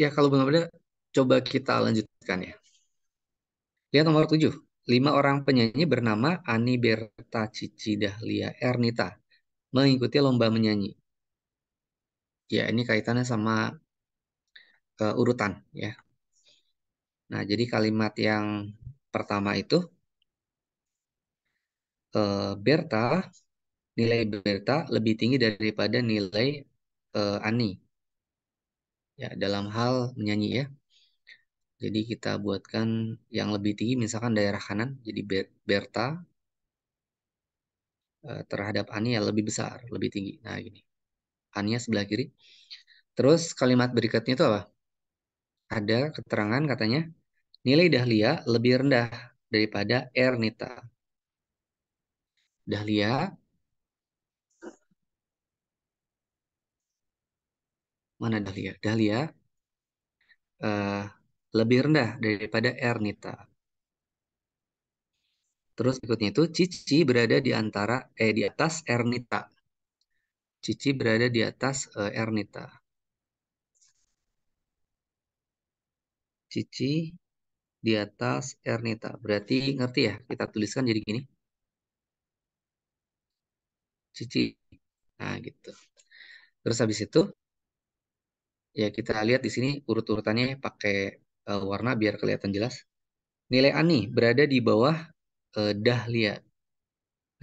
Ya, kalau benar-benar coba kita lanjutkan ya. Lihat nomor 7. Lima orang penyanyi bernama Ani Berta Cici Dahlia Ernita mengikuti lomba menyanyi. Ya, ini kaitannya sama uh, urutan ya. Nah, jadi kalimat yang pertama itu uh, Berta nilai Berta lebih tinggi daripada nilai uh, Ani ya dalam hal menyanyi ya. Jadi kita buatkan yang lebih tinggi misalkan daerah kanan jadi Berta eh, terhadap Ania ya lebih besar, lebih tinggi. Nah, gini. Ania sebelah kiri. Terus kalimat berikutnya itu apa? Ada keterangan katanya nilai Dahlia lebih rendah daripada Ernita. Dahlia Mana Dahlia? Dahlia uh, lebih rendah daripada Ernita. Terus ikutnya itu Cici berada di antara eh di atas Ernita. Cici berada di atas uh, Ernita. Cici di atas Ernita. Berarti ngerti ya? Kita tuliskan jadi gini. Cici. Nah, gitu. Terus habis itu Ya, kita lihat di sini urut-urutannya pakai uh, warna biar kelihatan jelas. Nilai Ani berada di bawah uh, Dahlia.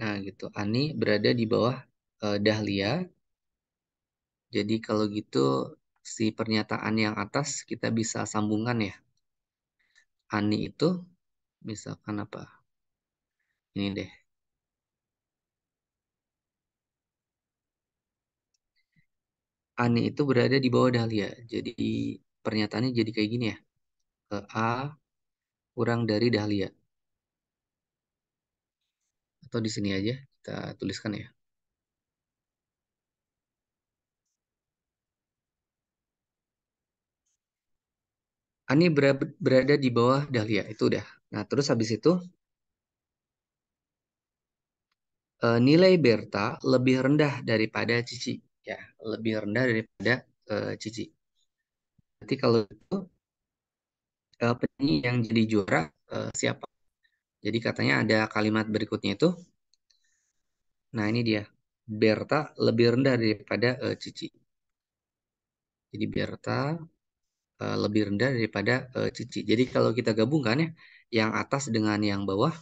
Nah, gitu. Ani berada di bawah uh, Dahlia. Jadi kalau gitu si pernyataan yang atas kita bisa sambungkan ya. Ani itu misalkan apa? Ini deh. Ani itu berada di bawah Dahlia. Jadi pernyataannya jadi kayak gini ya. Ke A kurang dari Dahlia. Atau di sini aja kita tuliskan ya. Ani berada di bawah Dahlia. Itu udah. Nah terus habis itu eh, nilai Berta lebih rendah daripada Cici ya lebih rendah daripada uh, Cici. Jadi kalau itu uh, penyanyi yang jadi juara uh, siapa? Jadi katanya ada kalimat berikutnya itu. Nah ini dia. Berta lebih rendah daripada uh, Cici. Jadi Berta uh, lebih rendah daripada uh, Cici. Jadi kalau kita gabungkan ya, yang atas dengan yang bawah,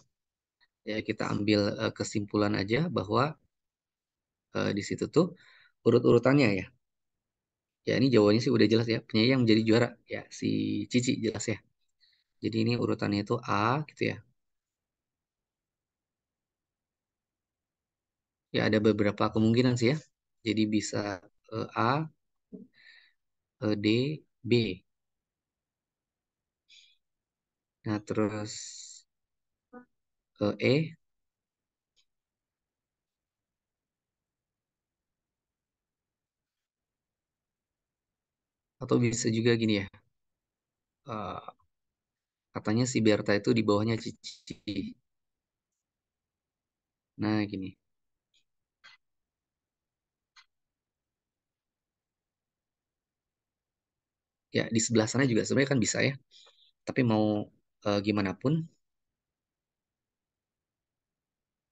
ya kita ambil uh, kesimpulan aja bahwa uh, di situ tuh urut-urutannya ya. Ya ini jawabannya sih udah jelas ya. Penyanyi yang menjadi juara ya si Cici jelas ya. Jadi ini urutannya itu A gitu ya. Ya ada beberapa kemungkinan sih ya. Jadi bisa eh, A, eh, D, B. Nah terus eh, E, Atau bisa juga gini ya, uh, katanya si Berta itu di bawahnya Cici. Nah, gini. Ya, di sebelah sana juga sebenarnya kan bisa ya. Tapi mau uh, gimana pun,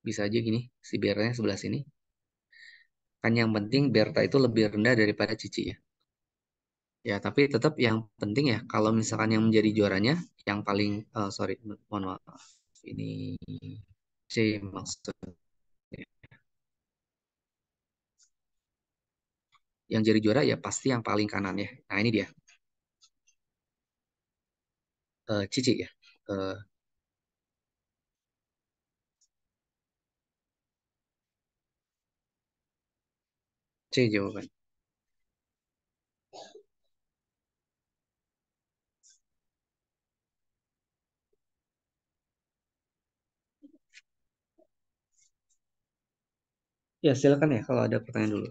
bisa aja gini, si Berta sebelah sini. Kan yang penting Berta itu lebih rendah daripada Cici ya. Ya, tapi tetap yang penting ya, kalau misalkan yang menjadi juaranya, yang paling, uh, sorry, mohon maaf, ini C maksudnya. Yang jadi juara ya pasti yang paling kanan ya. Nah, ini dia. Uh, Cici ya. Uh, eh. C jawaban. Ya silakan ya kalau ada pertanyaan dulu.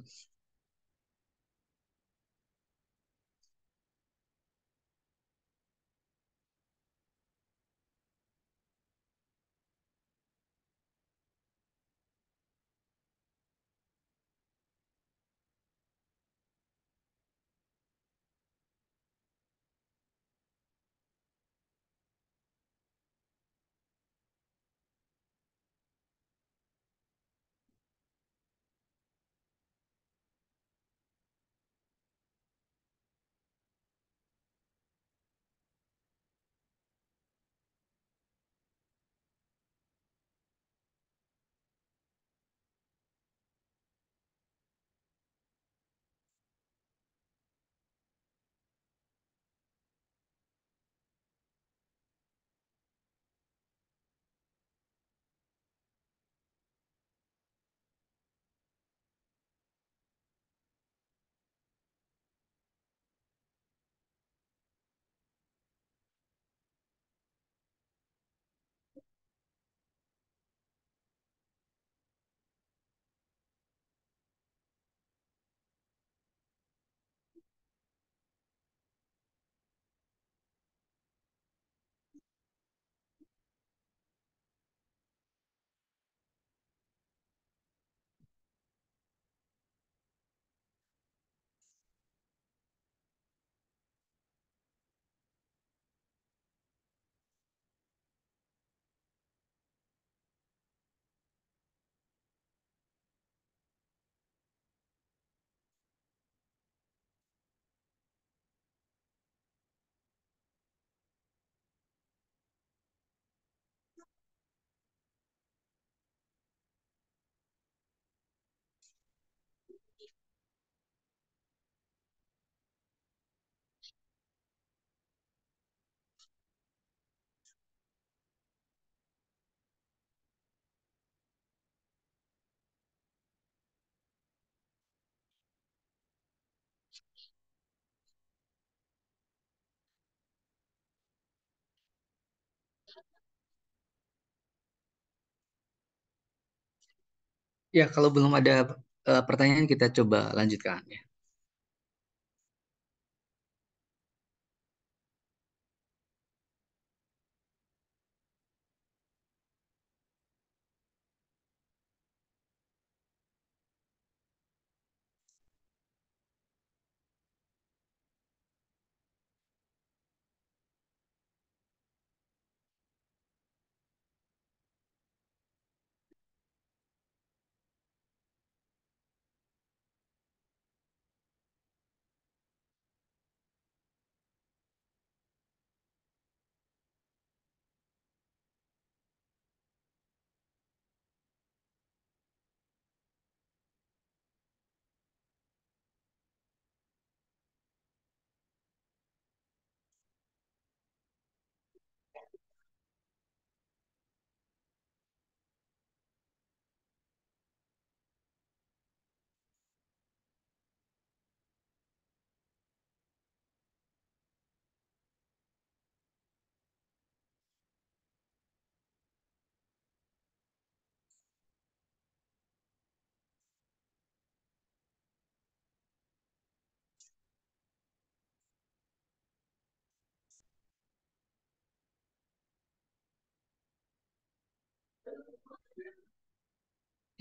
Ya, kalau belum ada, uh, pertanyaan kita coba lanjutkan ya.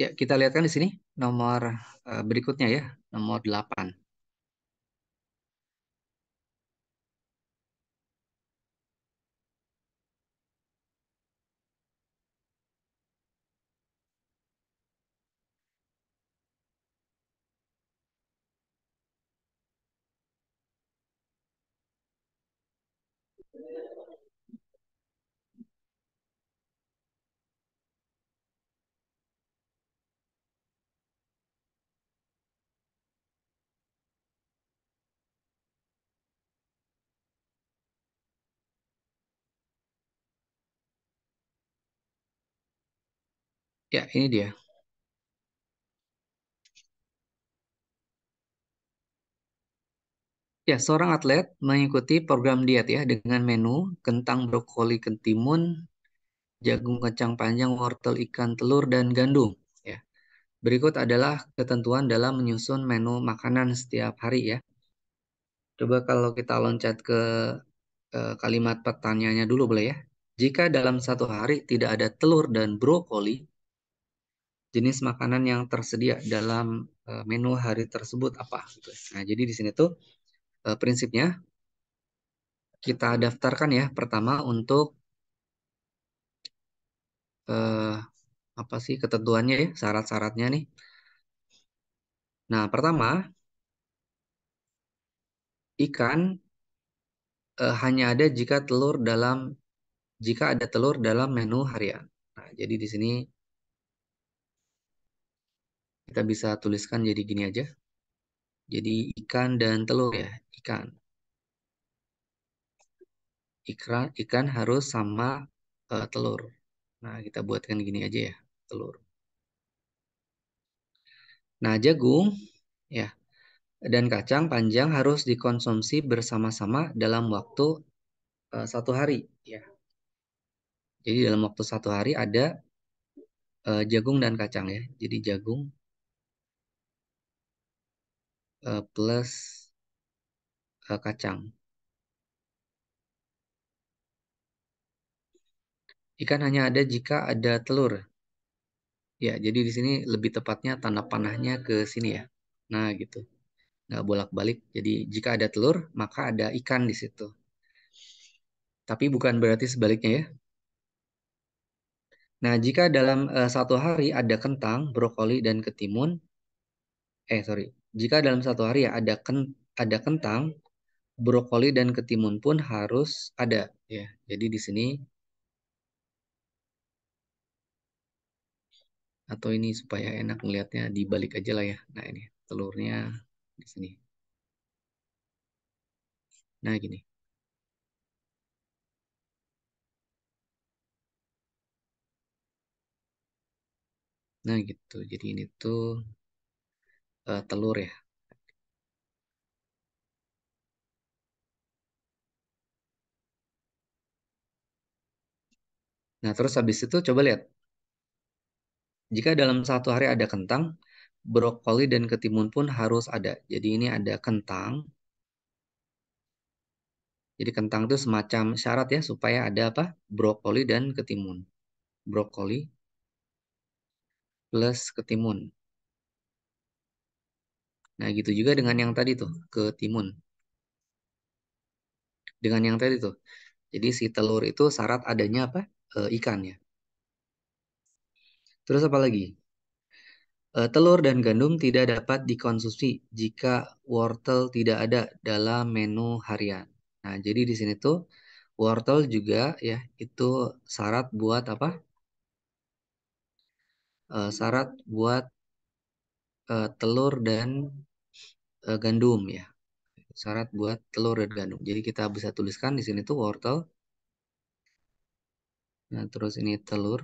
Ya, kita lihatkan di sini nomor eh, berikutnya ya, nomor 8. Ya, ini dia. Ya, seorang atlet mengikuti program diet ya dengan menu kentang, brokoli, kentimun, jagung kacang panjang, wortel, ikan, telur, dan gandum. Ya. Berikut adalah ketentuan dalam menyusun menu makanan setiap hari ya. Coba kalau kita loncat ke eh, kalimat pertanyaannya dulu boleh ya. Jika dalam satu hari tidak ada telur dan brokoli, jenis makanan yang tersedia dalam eh, menu hari tersebut apa. Gitu. Nah, jadi di sini tuh eh, prinsipnya kita daftarkan ya pertama untuk uh, apa sih ketentuannya ya, syarat-syaratnya nih. Nah, pertama ikan eh, hanya ada jika telur dalam jika ada telur dalam menu harian. Nah, jadi di sini kita bisa tuliskan jadi gini aja. Jadi ikan dan telur ya, ikan. Ikan, ikan harus sama uh, telur. Nah, kita buatkan gini aja ya, telur. Nah, jagung ya dan kacang panjang harus dikonsumsi bersama-sama dalam waktu uh, satu hari ya. Jadi dalam waktu satu hari ada uh, jagung dan kacang ya. Jadi jagung Eh, plus uh, kacang. Ikan hanya ada jika ada telur. Ya, jadi di sini lebih tepatnya tanda panahnya ke sini ya. Nah, gitu. Nggak bolak-balik. Jadi jika ada telur, maka ada ikan di situ. Tapi bukan berarti sebaliknya ya. Nah, jika dalam uh, satu hari ada kentang, brokoli, dan ketimun, eh sorry, jika dalam satu hari ya ada ken, ada kentang, brokoli dan ketimun pun harus ada ya. Jadi di sini atau ini supaya enak melihatnya dibalik aja lah ya. Nah ini telurnya di sini. Nah gini. Nah gitu. Jadi ini tuh uh, telur ya. Nah, terus habis itu coba lihat. Jika dalam satu hari ada kentang, brokoli dan ketimun pun harus ada. Jadi ini ada kentang. Jadi kentang itu semacam syarat ya supaya ada apa? Brokoli dan ketimun. Brokoli plus ketimun. Nah, gitu juga dengan yang tadi tuh, ke timun. Dengan yang tadi tuh. Jadi si telur itu syarat adanya apa? E, ikan ya. Terus apa lagi? E, telur dan gandum tidak dapat dikonsumsi jika wortel tidak ada dalam menu harian. Nah, jadi di sini tuh wortel juga ya itu syarat buat apa? E, syarat buat e, telur dan uh, gandum ya. Syarat buat telur dan gandum. Jadi kita bisa tuliskan di sini tuh wortel. Nah, terus ini telur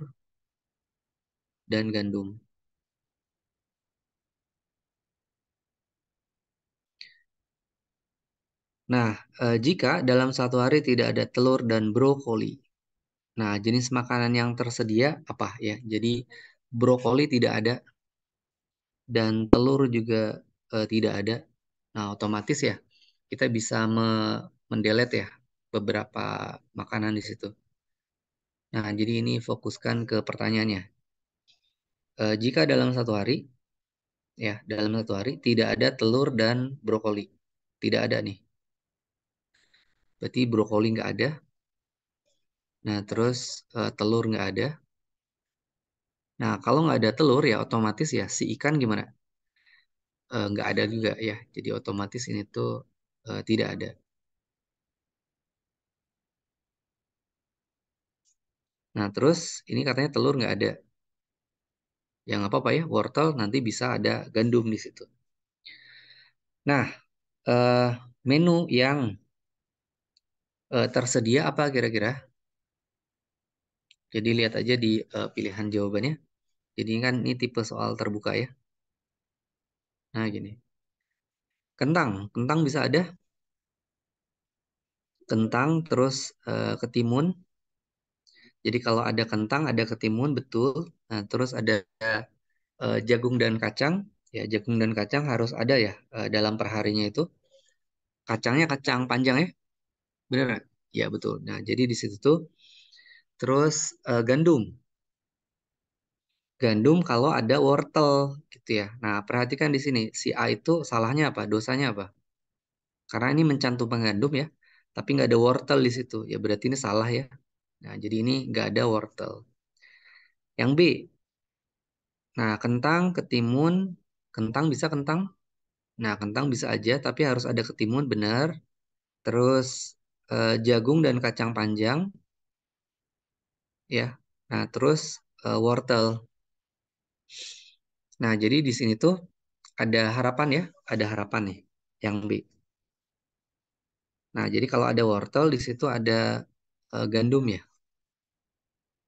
dan gandum. Nah, eh, jika dalam satu hari tidak ada telur dan brokoli. Nah, jenis makanan yang tersedia apa ya? Jadi brokoli tidak ada dan telur juga e, tidak ada. Nah, otomatis ya kita bisa me mendelet ya beberapa makanan di situ. Nah, jadi ini fokuskan ke pertanyaannya. E, jika dalam satu hari, ya dalam satu hari tidak ada telur dan brokoli, tidak ada nih. Berarti brokoli nggak ada. Nah, terus e, telur nggak ada. Nah, kalau nggak ada telur ya otomatis ya si ikan gimana? Eh, nggak ada juga ya. Jadi otomatis ini tuh eh, tidak ada. Nah terus ini katanya telur nggak ada. Yang apa apa ya wortel nanti bisa ada gandum di situ. Nah uh, menu yang uh, tersedia apa kira-kira? Jadi lihat aja di uh, pilihan jawabannya. Jadi kan ini tipe soal terbuka ya. Nah, gini. Kentang, kentang bisa ada kentang terus e, ketimun. Jadi kalau ada kentang, ada ketimun betul. Nah, terus ada e, jagung dan kacang. Ya, jagung dan kacang harus ada ya e, dalam perharinya itu. Kacangnya kacang panjang ya. Benar? Ya, betul. Nah, jadi di situ tuh terus e, gandum gandum kalau ada wortel gitu ya. Nah, perhatikan di sini si A itu salahnya apa? Dosanya apa? Karena ini mencantumkan gandum ya, tapi nggak ada wortel di situ. Ya berarti ini salah ya. Nah, jadi ini nggak ada wortel. Yang B. Nah, kentang, ketimun, kentang bisa kentang? Nah, kentang bisa aja tapi harus ada ketimun benar. Terus eh, jagung dan kacang panjang. Ya. Nah, terus uh, wortel. Nah, jadi di sini tuh ada harapan ya, ada harapan nih yang B. Nah, jadi kalau ada wortel di situ ada uh, gandum ya.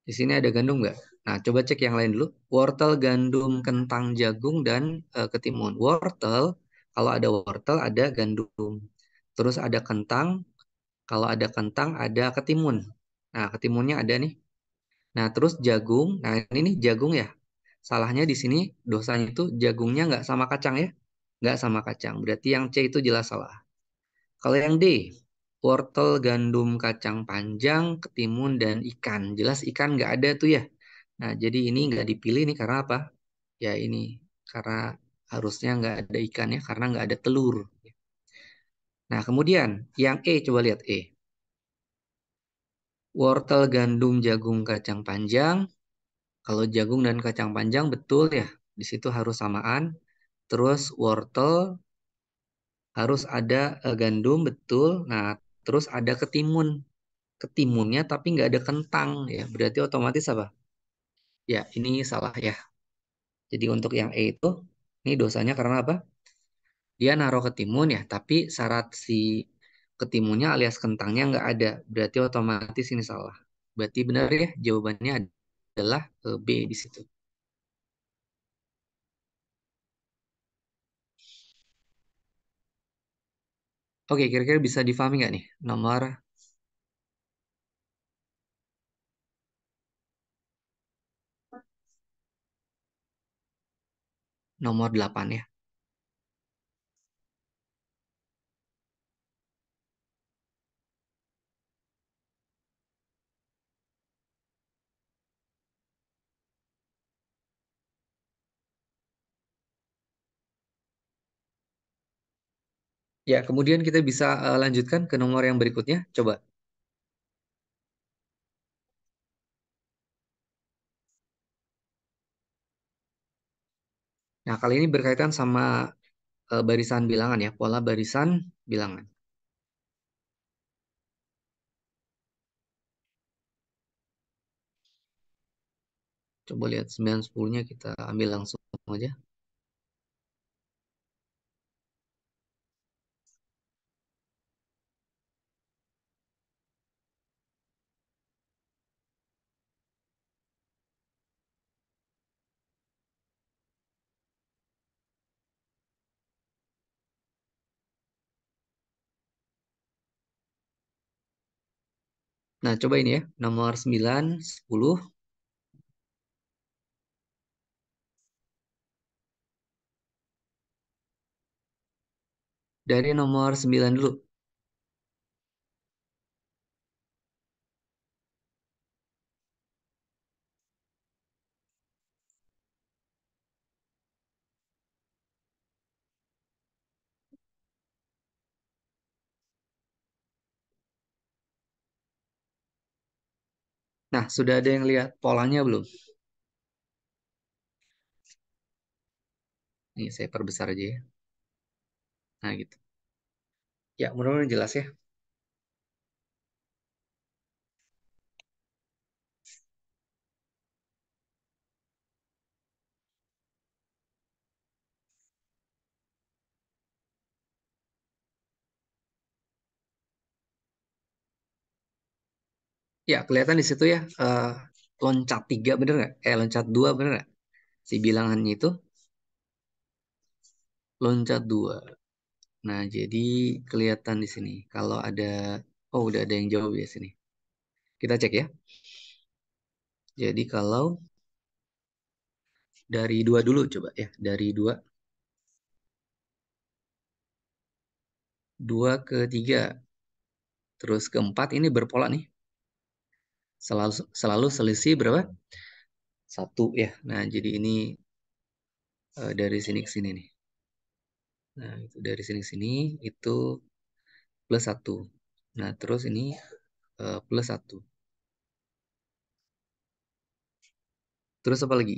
Di sini ada gandum nggak? Nah, coba cek yang lain dulu. Wortel, gandum, kentang, jagung, dan uh, ketimun. Wortel, kalau ada wortel ada gandum. Terus ada kentang, kalau ada kentang ada ketimun. Nah, ketimunnya ada nih. Nah, terus jagung. Nah, ini nih jagung ya. Salahnya di sini dosanya itu jagungnya nggak sama kacang ya. Nggak sama kacang. Berarti yang C itu jelas salah. Kalau yang D, wortel, gandum, kacang panjang, ketimun, dan ikan. Jelas ikan nggak ada tuh ya. Nah, jadi ini nggak dipilih nih karena apa? Ya ini, karena harusnya nggak ada ikannya karena nggak ada telur. Nah, kemudian yang E, coba lihat E wortel, gandum, jagung, kacang panjang, kalau jagung dan kacang panjang betul ya, di situ harus samaan. Terus wortel harus ada uh, gandum betul. Nah, terus ada ketimun. Ketimunnya tapi nggak ada kentang ya, berarti otomatis apa? Ya, ini salah ya. Jadi untuk yang E itu ini dosanya karena apa? Dia naruh ketimun ya, tapi syarat si ketimunnya alias kentangnya nggak ada. Berarti otomatis ini salah. Berarti benar ya jawabannya ada adalah eh, B di situ. Oke, kira-kira bisa difahami nggak nih nomor nomor 8 ya. Ya, kemudian kita bisa uh, lanjutkan ke nomor yang berikutnya. Coba. Nah, kali ini berkaitan sama uh, barisan bilangan ya, pola barisan bilangan. Coba lihat 9 10-nya kita ambil langsung aja. Nah, coba ini ya. Nomor 9, 10. Dari nomor 9 dulu. Nah, sudah ada yang lihat polanya belum? Ini saya perbesar aja ya. Nah, gitu. Ya, mudah-mudahan jelas ya. Ya, kelihatan di situ ya, uh, loncat tiga bener nggak? Eh, loncat dua bener nggak? Si bilangannya itu loncat dua. Nah, jadi kelihatan di sini. Kalau ada, oh udah ada yang jawab ya sini. Kita cek ya. Jadi kalau dari dua dulu coba ya, dari dua. Dua ke tiga. Terus keempat ini berpola nih selalu selalu selisih berapa? Satu ya. Nah, jadi ini uh, dari sini ke sini nih. Nah, itu dari sini ke sini itu plus satu. Nah, terus ini uh, plus satu. Terus apa lagi?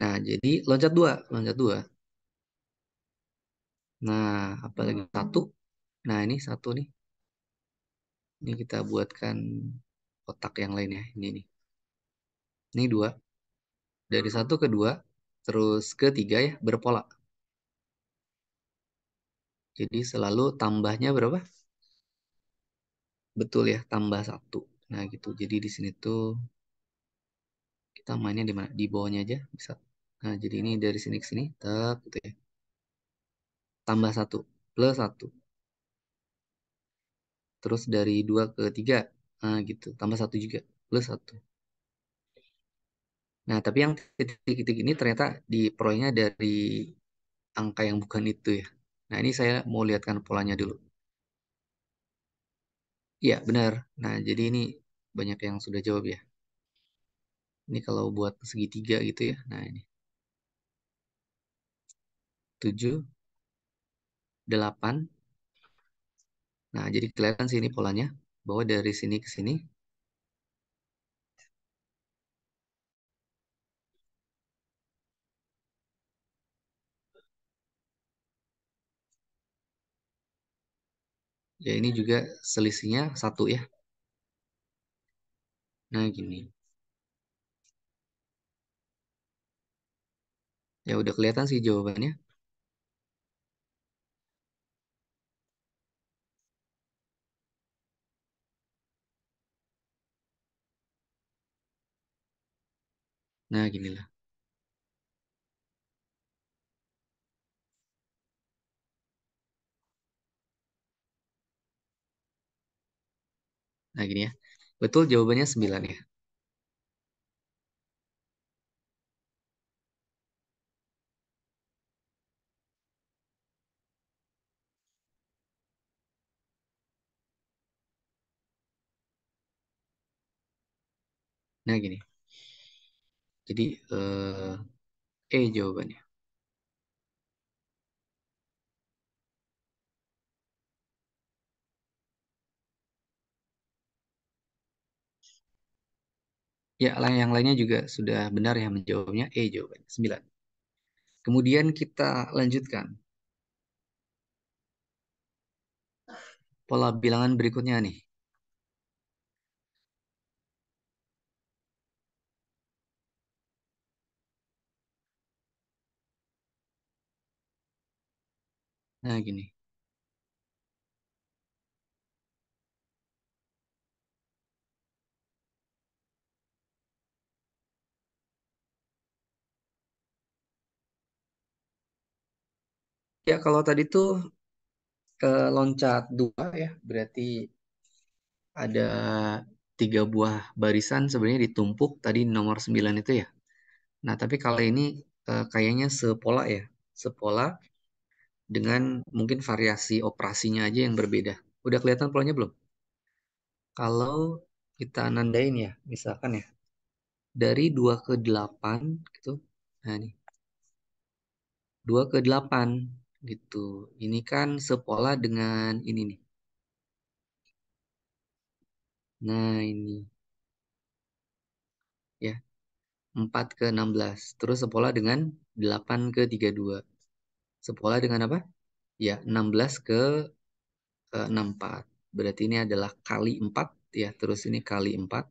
Nah, jadi loncat dua, loncat dua. Nah, apalagi satu. Nah, ini satu nih. Ini kita buatkan kotak yang lain ya. Ini nih. Ini dua. Dari satu ke dua, terus ketiga ya, berpola. Jadi selalu tambahnya berapa? Betul ya, tambah satu. Nah gitu, jadi di sini tuh kita mainnya di mana? Di bawahnya aja bisa. Nah jadi ini dari sini ke sini, tetap gitu ya. Tambah satu, plus satu terus dari 2 ke 3 nah, eh, gitu tambah satu juga plus satu nah tapi yang titik-titik ini ternyata diperolehnya dari angka yang bukan itu ya nah ini saya mau lihatkan polanya dulu ya benar nah jadi ini banyak yang sudah jawab ya ini kalau buat segitiga gitu ya nah ini 7 8 Nah, jadi kelihatan sini polanya bahwa dari sini ke sini ya ini juga selisihnya satu ya. Nah gini. Ya udah kelihatan sih jawabannya. Nah, gini lah. Nah, gini ya. Betul jawabannya 9 ya. Nah, gini. Jadi uh, E jawabannya. Ya, yang lainnya juga sudah benar ya menjawabnya E jawabannya 9. Kemudian kita lanjutkan. Pola bilangan berikutnya nih. Nah, gini. Ya, kalau tadi tuh ke eh, loncat dua ya, berarti ada tiga buah barisan sebenarnya ditumpuk tadi nomor sembilan itu ya. Nah, tapi kalau ini eh, kayaknya sepola ya, sepola dengan mungkin variasi operasinya aja yang berbeda. Udah kelihatan polanya belum? Kalau kita nandain ya, misalkan ya, dari 2 ke 8 gitu, nah ini, 2 ke 8 gitu. Ini kan sepola dengan ini nih. Nah ini, ya, 4 ke 16. Terus sepola dengan 8 ke 32 sekolah dengan apa? Ya, 16 ke uh, eh, 64. Berarti ini adalah kali 4 ya, terus ini kali 4.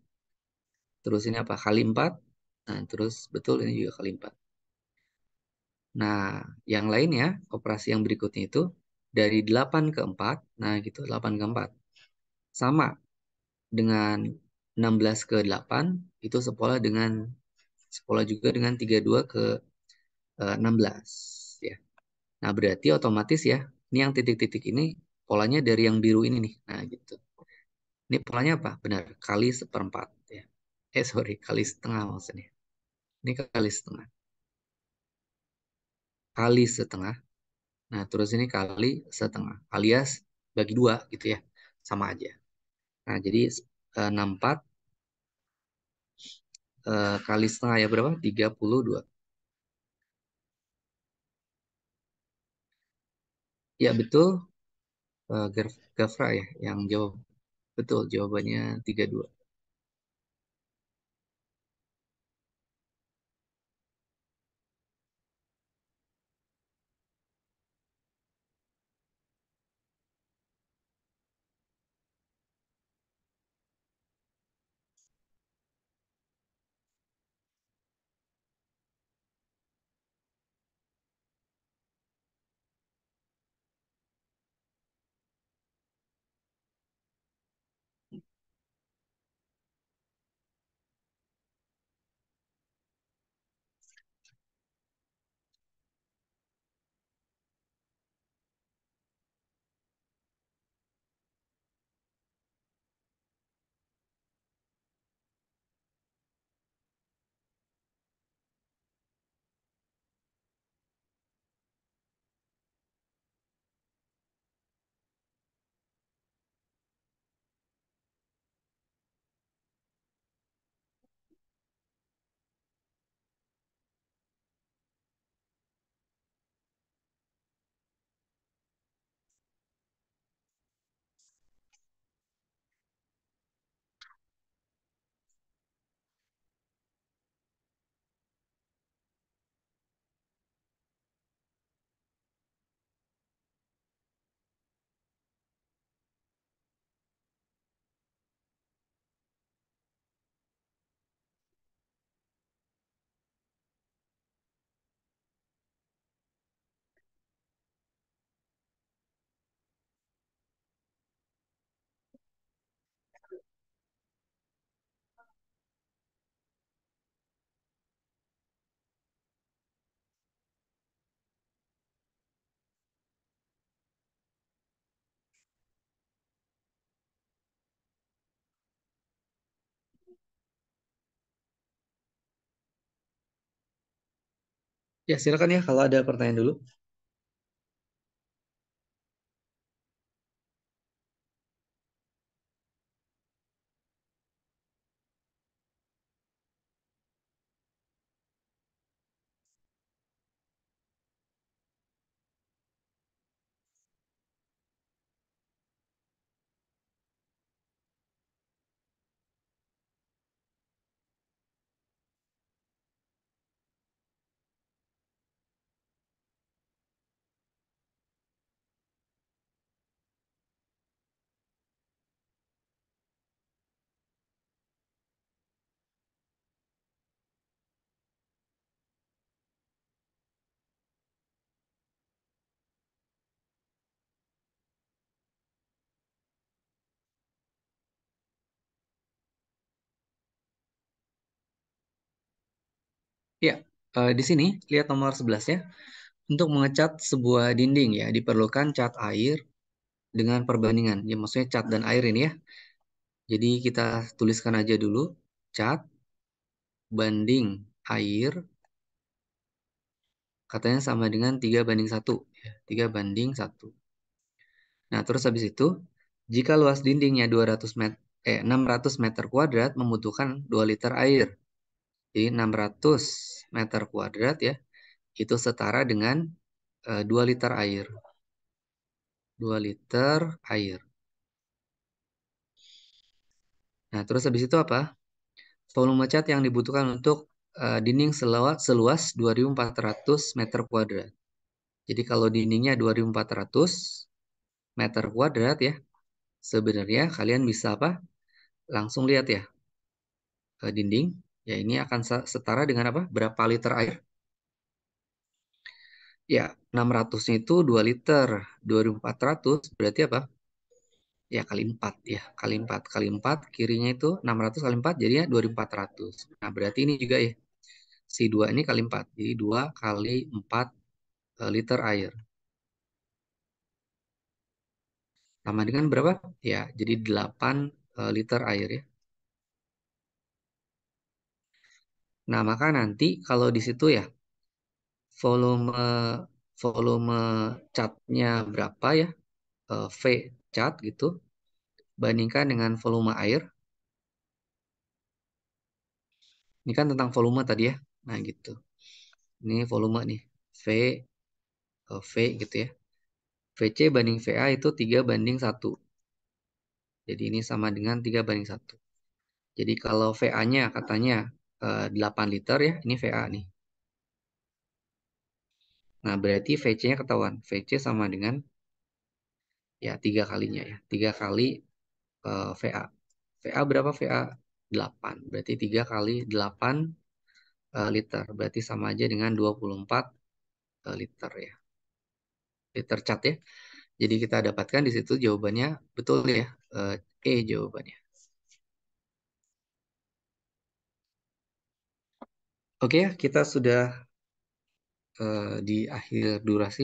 Terus ini apa? Kali 4. Nah, terus betul ini juga kali 4. Nah, yang lainnya operasi yang berikutnya itu dari 8 ke 4. Nah, gitu 8 ke 4. Sama dengan 16 ke 8 itu sekolah dengan sekolah juga dengan 32 ke 16. Eh, Nah, berarti otomatis ya, ini yang titik-titik ini polanya dari yang biru ini nih. Nah, gitu. Ini polanya apa? Benar, kali seperempat. Ya. Eh, sorry, kali setengah maksudnya. Ini kali setengah. Kali setengah. Nah, terus ini kali setengah. Alias bagi dua gitu ya. Sama aja. Nah, jadi 64 eh, eh, kali setengah ya berapa? 32. Ya betul, uh, eh, Gafra ya yang jawab. Betul jawabannya tiga dua. Ya silakan ya kalau ada pertanyaan dulu. uh, di sini lihat nomor 11 ya. Untuk mengecat sebuah dinding ya diperlukan cat air dengan perbandingan. Ya maksudnya cat dan air ini ya. Jadi kita tuliskan aja dulu cat banding air katanya sama dengan 3 banding 1 ya. 3 banding 1. Nah, terus habis itu jika luas dindingnya 200 meter eh 600 meter kuadrat membutuhkan 2 liter air. Jadi 600 meter kuadrat ya, itu setara dengan e, eh, 2 liter air. 2 liter air. Nah, terus habis itu apa? Volume cat yang dibutuhkan untuk e, dinding seluas, seluas 2.400 meter kuadrat. Jadi kalau dindingnya 2.400 meter kuadrat ya, sebenarnya kalian bisa apa? Langsung lihat ya, eh, dinding Ya, ini akan setara dengan apa? Berapa liter air? Ya, 600 itu 2 liter. 2400 berarti apa? Ya, kali 4 ya. Kali 4. Kali 4, kirinya itu 600 kali 4 jadinya 2400. Nah, berarti ini juga ya. Si 2 ini kali 4. Jadi 2 kali 4 eh, liter air. Sama dengan berapa? Ya, jadi 8 eh, liter air ya. Nah, maka nanti kalau di situ ya volume volume catnya berapa ya eh, V cat gitu bandingkan dengan volume air. Ini kan tentang volume tadi ya. Nah, gitu. Ini volume nih V eh, V gitu ya. VC banding VA itu 3 banding 1. Jadi ini sama dengan 3 banding 1. Jadi kalau VA-nya katanya 8 eh, liter ya. Ini VA nih. Nah, berarti VC-nya ketahuan. VC sama dengan ya tiga kalinya ya. Tiga kali uh, eh, VA. VA berapa VA? 8. Berarti tiga kali 8 uh, eh, liter. Berarti sama aja dengan 24 uh, liter ya. Liter cat ya. Jadi kita dapatkan di situ jawabannya betul ya. Uh, e jawabannya. Oke okay, kita sudah uh, di akhir durasi.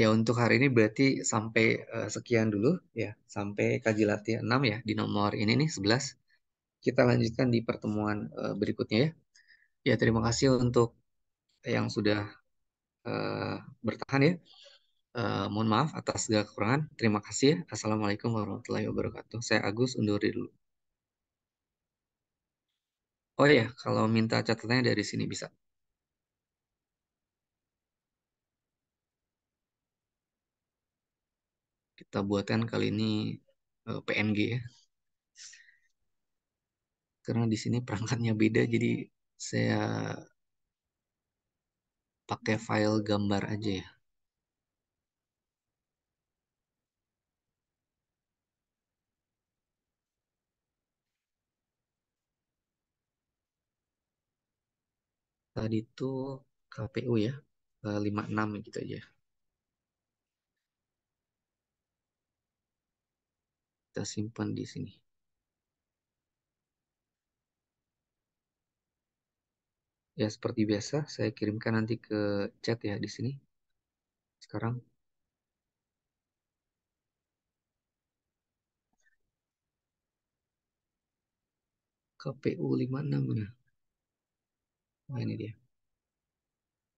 Ya, untuk hari ini berarti sampai uh, sekian dulu ya, sampai kaji latihan 6 ya di nomor ini nih 11. Kita lanjutkan di pertemuan uh, berikutnya ya. Ya, terima kasih untuk yang sudah uh, bertahan ya. Uh, mohon maaf atas segala kekurangan. Terima kasih ya. Assalamualaikum warahmatullahi wabarakatuh. Saya Agus undur diri dulu. Oh iya, kalau minta catatannya dari sini bisa. Kita buatkan kali ini uh, eh, PNG ya. Karena di sini perangkatnya beda, jadi saya pakai file gambar aja ya. Tadi itu KPU ya, 56 eh, gitu aja. Kita simpan di sini. Ya, seperti biasa, saya kirimkan nanti ke chat ya di sini. Sekarang. KPU 56 mana? Nah, ini hmm. dia.